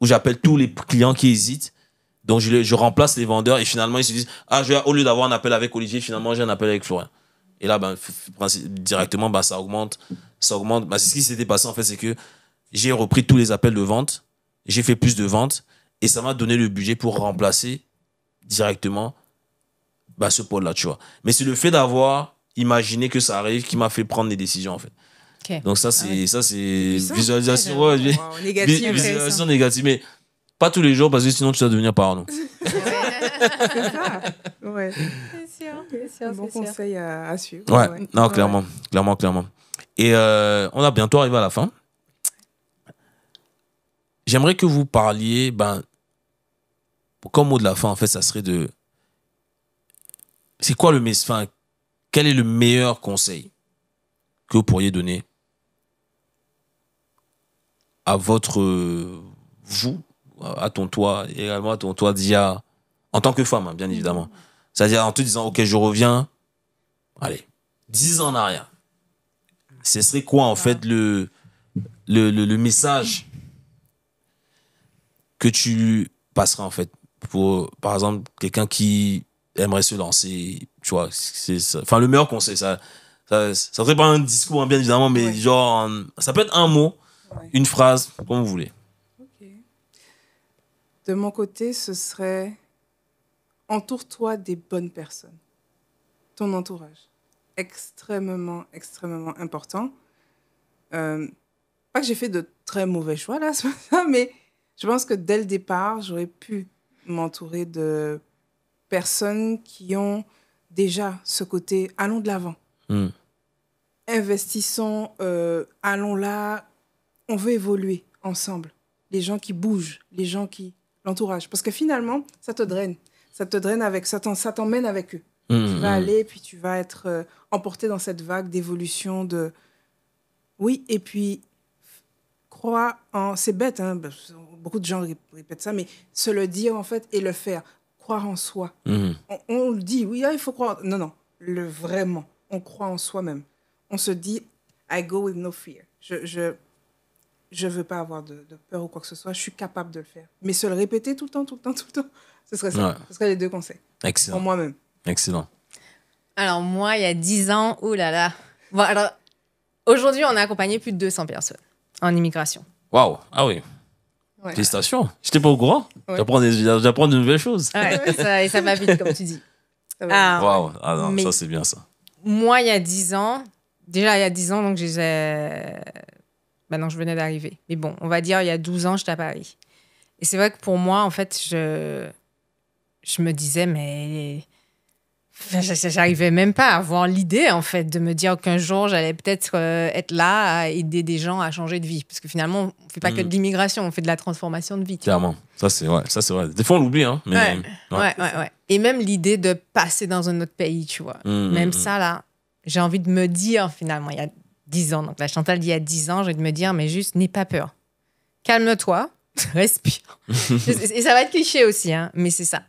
où j'appelle tous les clients qui hésitent. Donc, je, remplace les vendeurs et finalement, ils se disent Ah, au lieu d'avoir un appel avec Olivier, finalement, j'ai un appel avec Florian. Et là, ben, directement, ben, ça augmente. Ça augmente. Ben, c'est ce qui s'était passé, en fait, c'est que j'ai repris tous les appels de vente, j'ai fait plus de ventes et ça m'a donné le budget pour remplacer directement ce pôle-là, Mais c'est le fait d'avoir imaginé que ça arrive qui m'a fait prendre des décisions, en fait. Donc ça, c'est ça c'est visualisation, négative, Mais pas tous les jours parce que sinon tu vas devenir parano. c'est Bon conseil À, suivre. Non, clairement, clairement, clairement. Et euh, on a bientôt arrivé à la fin. J'aimerais que vous parliez, ben, comme mot de la fin, en fait, ça serait de. C'est quoi le. Enfin, quel est le meilleur conseil que vous pourriez donner à votre euh, vous, à ton toi, également à ton toi d'IA, en tant que femme, hein, bien évidemment. Mm. C'est-à-dire en te disant, OK, je reviens, allez, 10 ans en arrière. Ce serait quoi, en ah. fait, le, le, le, message que tu passerais, en fait, pour, par exemple, quelqu'un qui aimerait se lancer, tu vois, c'est Enfin, le meilleur conseil, ça, ça, ça serait pas un discours, hein, bien évidemment, mais genre, ça peut être un mot, une phrase, comme vous voulez. De mon côté, ce serait entoure-toi des bonnes personnes. Ton entourage. Extrêmement, extrêmement important. Euh, pas que j'ai fait de très mauvais choix là, mais je pense que dès le départ, j'aurais pu m'entourer de personnes qui ont déjà ce côté allons de l'avant. Hmm. Investissons, euh, allons là, on veut évoluer ensemble. Les gens qui bougent, les gens qui. L'entourage. Parce que finalement, ça te draine. Ça te draine avec. Ça t'emmène avec eux. Mmh, tu vas mmh. aller, puis tu vas être euh, emporté dans cette vague d'évolution, de. Oui, et puis, crois en. C'est bête, hein, bah, beaucoup de gens répètent ça, mais se le dire, en fait, et le faire. Croire en soi. Mmh. On, le dit, oui, ah, il faut croire. Non, non, le vraiment. On croit en soi-même. On se dit, I go with no fear. je je ne veux pas avoir de, peur ou quoi que ce soit, je suis capable de le faire. Mais se le répéter tout le temps, tout le temps, tout le temps, ce serait ça. Ce serait les deux conseils. Excellent. Pour moi-même. Excellent. Alors, moi, il y a 10 ans, oh là là. aujourd'hui, on a accompagné plus de 200 personnes en immigration. Waouh, ah oui. Ouais. Félicitations. Je n'étais pas au courant. J'apprends, de nouvelles choses. Ah ça, et ça va vite, comme tu dis. Ah Waouh, ah non, ça c'est bien ça. Moi, il y a 10 ans, déjà il y a 10 ans, donc j'ai je venais d'arriver. Mais bon, on va dire, il y a 12 ans, j'étais à Paris. Et c'est vrai que pour moi, en fait, je, je me disais, mais. J'arrivais même pas à avoir l'idée, en fait, de me dire qu'un jour, j'allais peut-être euh, être là à aider des gens à changer de vie. Parce que finalement, on fait pas que mm. de l'immigration, on fait de la transformation de vie. Clairement. Ça, c'est vrai. Ça, c'est vrai. Des fois, on l'oublie, hein. Ouais. Ouais. ouais, Et même l'idée de passer dans un autre pays, tu vois. Mm, même mm, ça, là, j'ai envie de me dire, finalement, il y a 10 ans. Donc la Chantal il y a 10 ans, j'ai de me dire, mais juste, n'aie pas peur. Calme-toi, respire. et ça va être cliché aussi, hein, mais c'est ça.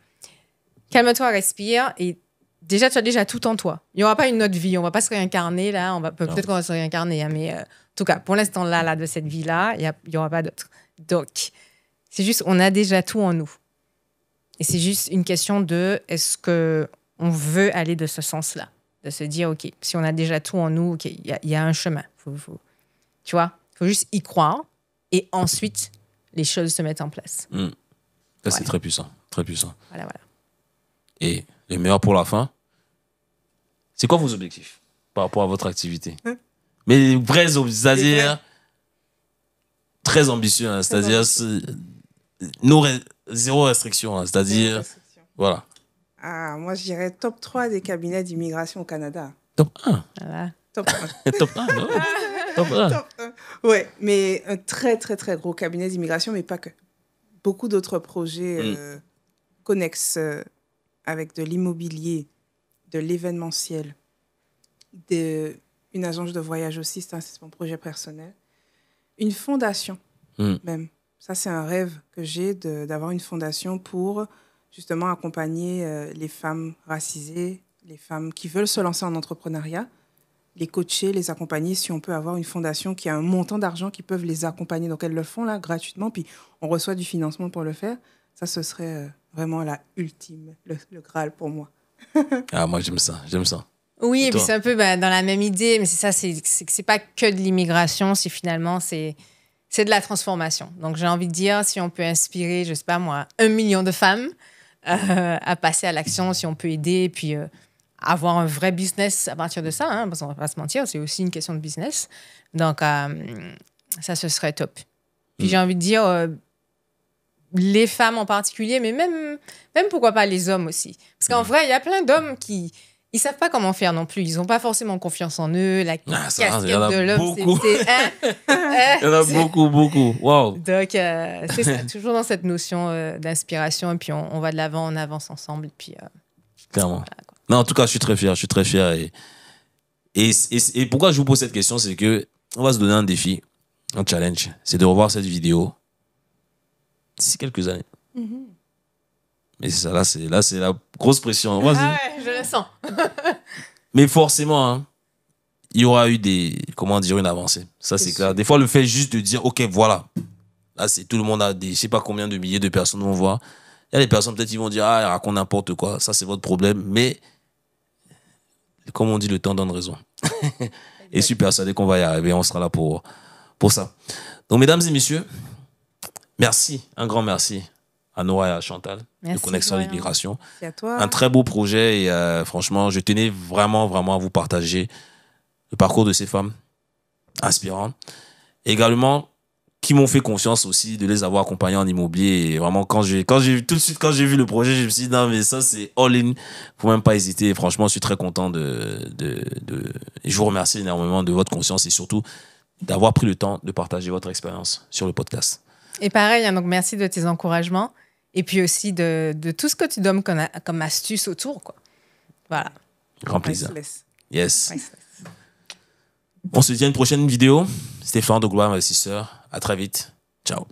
Calme-toi, respire et déjà, tu as déjà tout en toi. Il n'y aura pas une autre vie. On va pas se réincarner là. On va peut-être qu'on va se réincarner, hein, mais euh, en tout cas, pour l'instant là, là, de cette vie là, il n'y aura pas d'autre. Donc, c'est juste, on a déjà tout en nous. Et c'est juste une question de est-ce que on veut aller de ce sens là de se dire, OK, si on a déjà tout en nous, OK, il y, a un chemin. tu vois, il faut juste y croire et ensuite, les choses se mettent en place. Hmm. Ça, c'est très puissant, très puissant. Voilà, voilà. Et le meilleur pour la fin, c'est quoi vos objectifs par rapport à votre activité hein? Mais les vrais, hein, c'est-à-dire très ambitieux, euh, hein, c'est-à-dire zéro restriction, c'est-à-dire voilà. Ah, moi, je dirais top 3 des cabinets d'immigration au Canada. Top 1 Top 1. top 1, bah Ouais, mais un très, très, très gros cabinet d'immigration, mais pas que. Beaucoup d'autres projets mm. euh, connexes euh, avec de l'immobilier, de l'événementiel, de, une agence de voyage aussi, c'est mon projet personnel. Une fondation, mm. même. Ça, c'est un rêve que j'ai d'avoir une fondation pour justement accompagner euh, les femmes racisées, les femmes qui veulent se lancer en entrepreneuriat, les coacher, les accompagner, si on peut avoir une fondation qui a un montant d'argent qui peuvent les accompagner. Donc elles le font là gratuitement, puis on reçoit du financement pour le faire. Ça, ce serait euh, vraiment la ultime, le, Graal pour moi. ah, moi j'aime ça, j'aime ça. Oui, et, puis c'est un peu bah, dans la même idée, mais c'est ça, c'est que c'est pas que de l'immigration, c'est finalement, c'est c'est de la transformation. Donc j'ai envie de dire, si on peut inspirer, je sais pas moi, un million de femmes, euh, à passer à l'action si on peut aider, puis euh, avoir un vrai business à partir de ça, hein, parce qu'on va pas se mentir, c'est aussi une question de business. Donc, euh, ça, ce serait top. Puis j'ai mm. envie de dire, les femmes en particulier, mais même, même pourquoi pas les hommes aussi. Parce qu'en mm. vrai, il y a plein d'hommes qui, ils savent pas comment faire non plus. Ils n'ont pas forcément confiance en eux. La ah, de l'homme, c'est. Hein, hein. il y en a beaucoup, beaucoup. Donc, euh, c'est ça, toujours dans cette notion euh, d'inspiration. Et puis, on, va de l'avant, on avance ensemble. puis, euh, Clairement. non, en tout cas, je suis très fier. Je suis très fier. Et, et, et, pourquoi je vous pose cette question, c'est que on va se donner un défi, un challenge. C'est de revoir cette vidéo d'ici quelques années. Mm-hmm. Mais ça, là, c'est là, c'est la grosse pression. Ah ouais, je le sens. Mais forcément, hein, il y aura eu des, comment dire, une avancée. Ça, c'est clair. Des fois, le fait juste de dire, ok, voilà, là, c'est tout le monde a des, je sais pas combien de milliers de personnes vont voir. Il y a des personnes peut-être qui vont dire, ah, raconte n'importe quoi, ça, c'est votre problème. Mais, comme on dit, le temps donne raison. Et je suis persuadé qu'on va y arriver, on sera là pour, pour ça. Donc, mesdames et messieurs, merci, un grand merci à Noah et à Chantal de Connexion à l'immigration. Un très beau projet et euh, franchement, je tenais vraiment, vraiment à vous partager le parcours de ces femmes inspirantes. également, qui m'ont fait confiance aussi de les avoir accompagnées en immobilier. Et vraiment, quand j'ai, quand j'ai, tout de suite, quand j'ai vu le projet, je me suis dit, non, mais ça, c'est all in. Faut même pas hésiter. Et franchement, je suis très content de, de, de, je vous remercie énormément de votre conscience et surtout d'avoir pris le temps de partager votre expérience sur le podcast. Et pareil, hein, donc merci de tes encouragements. Et puis aussi de, tout ce que tu donnes comme, comme astuce autour. Quoi. Voilà. Grand plaisir. Yes. On se dit à une prochaine vidéo. Stéphane de Gloire Investisseur. À très vite. Ciao.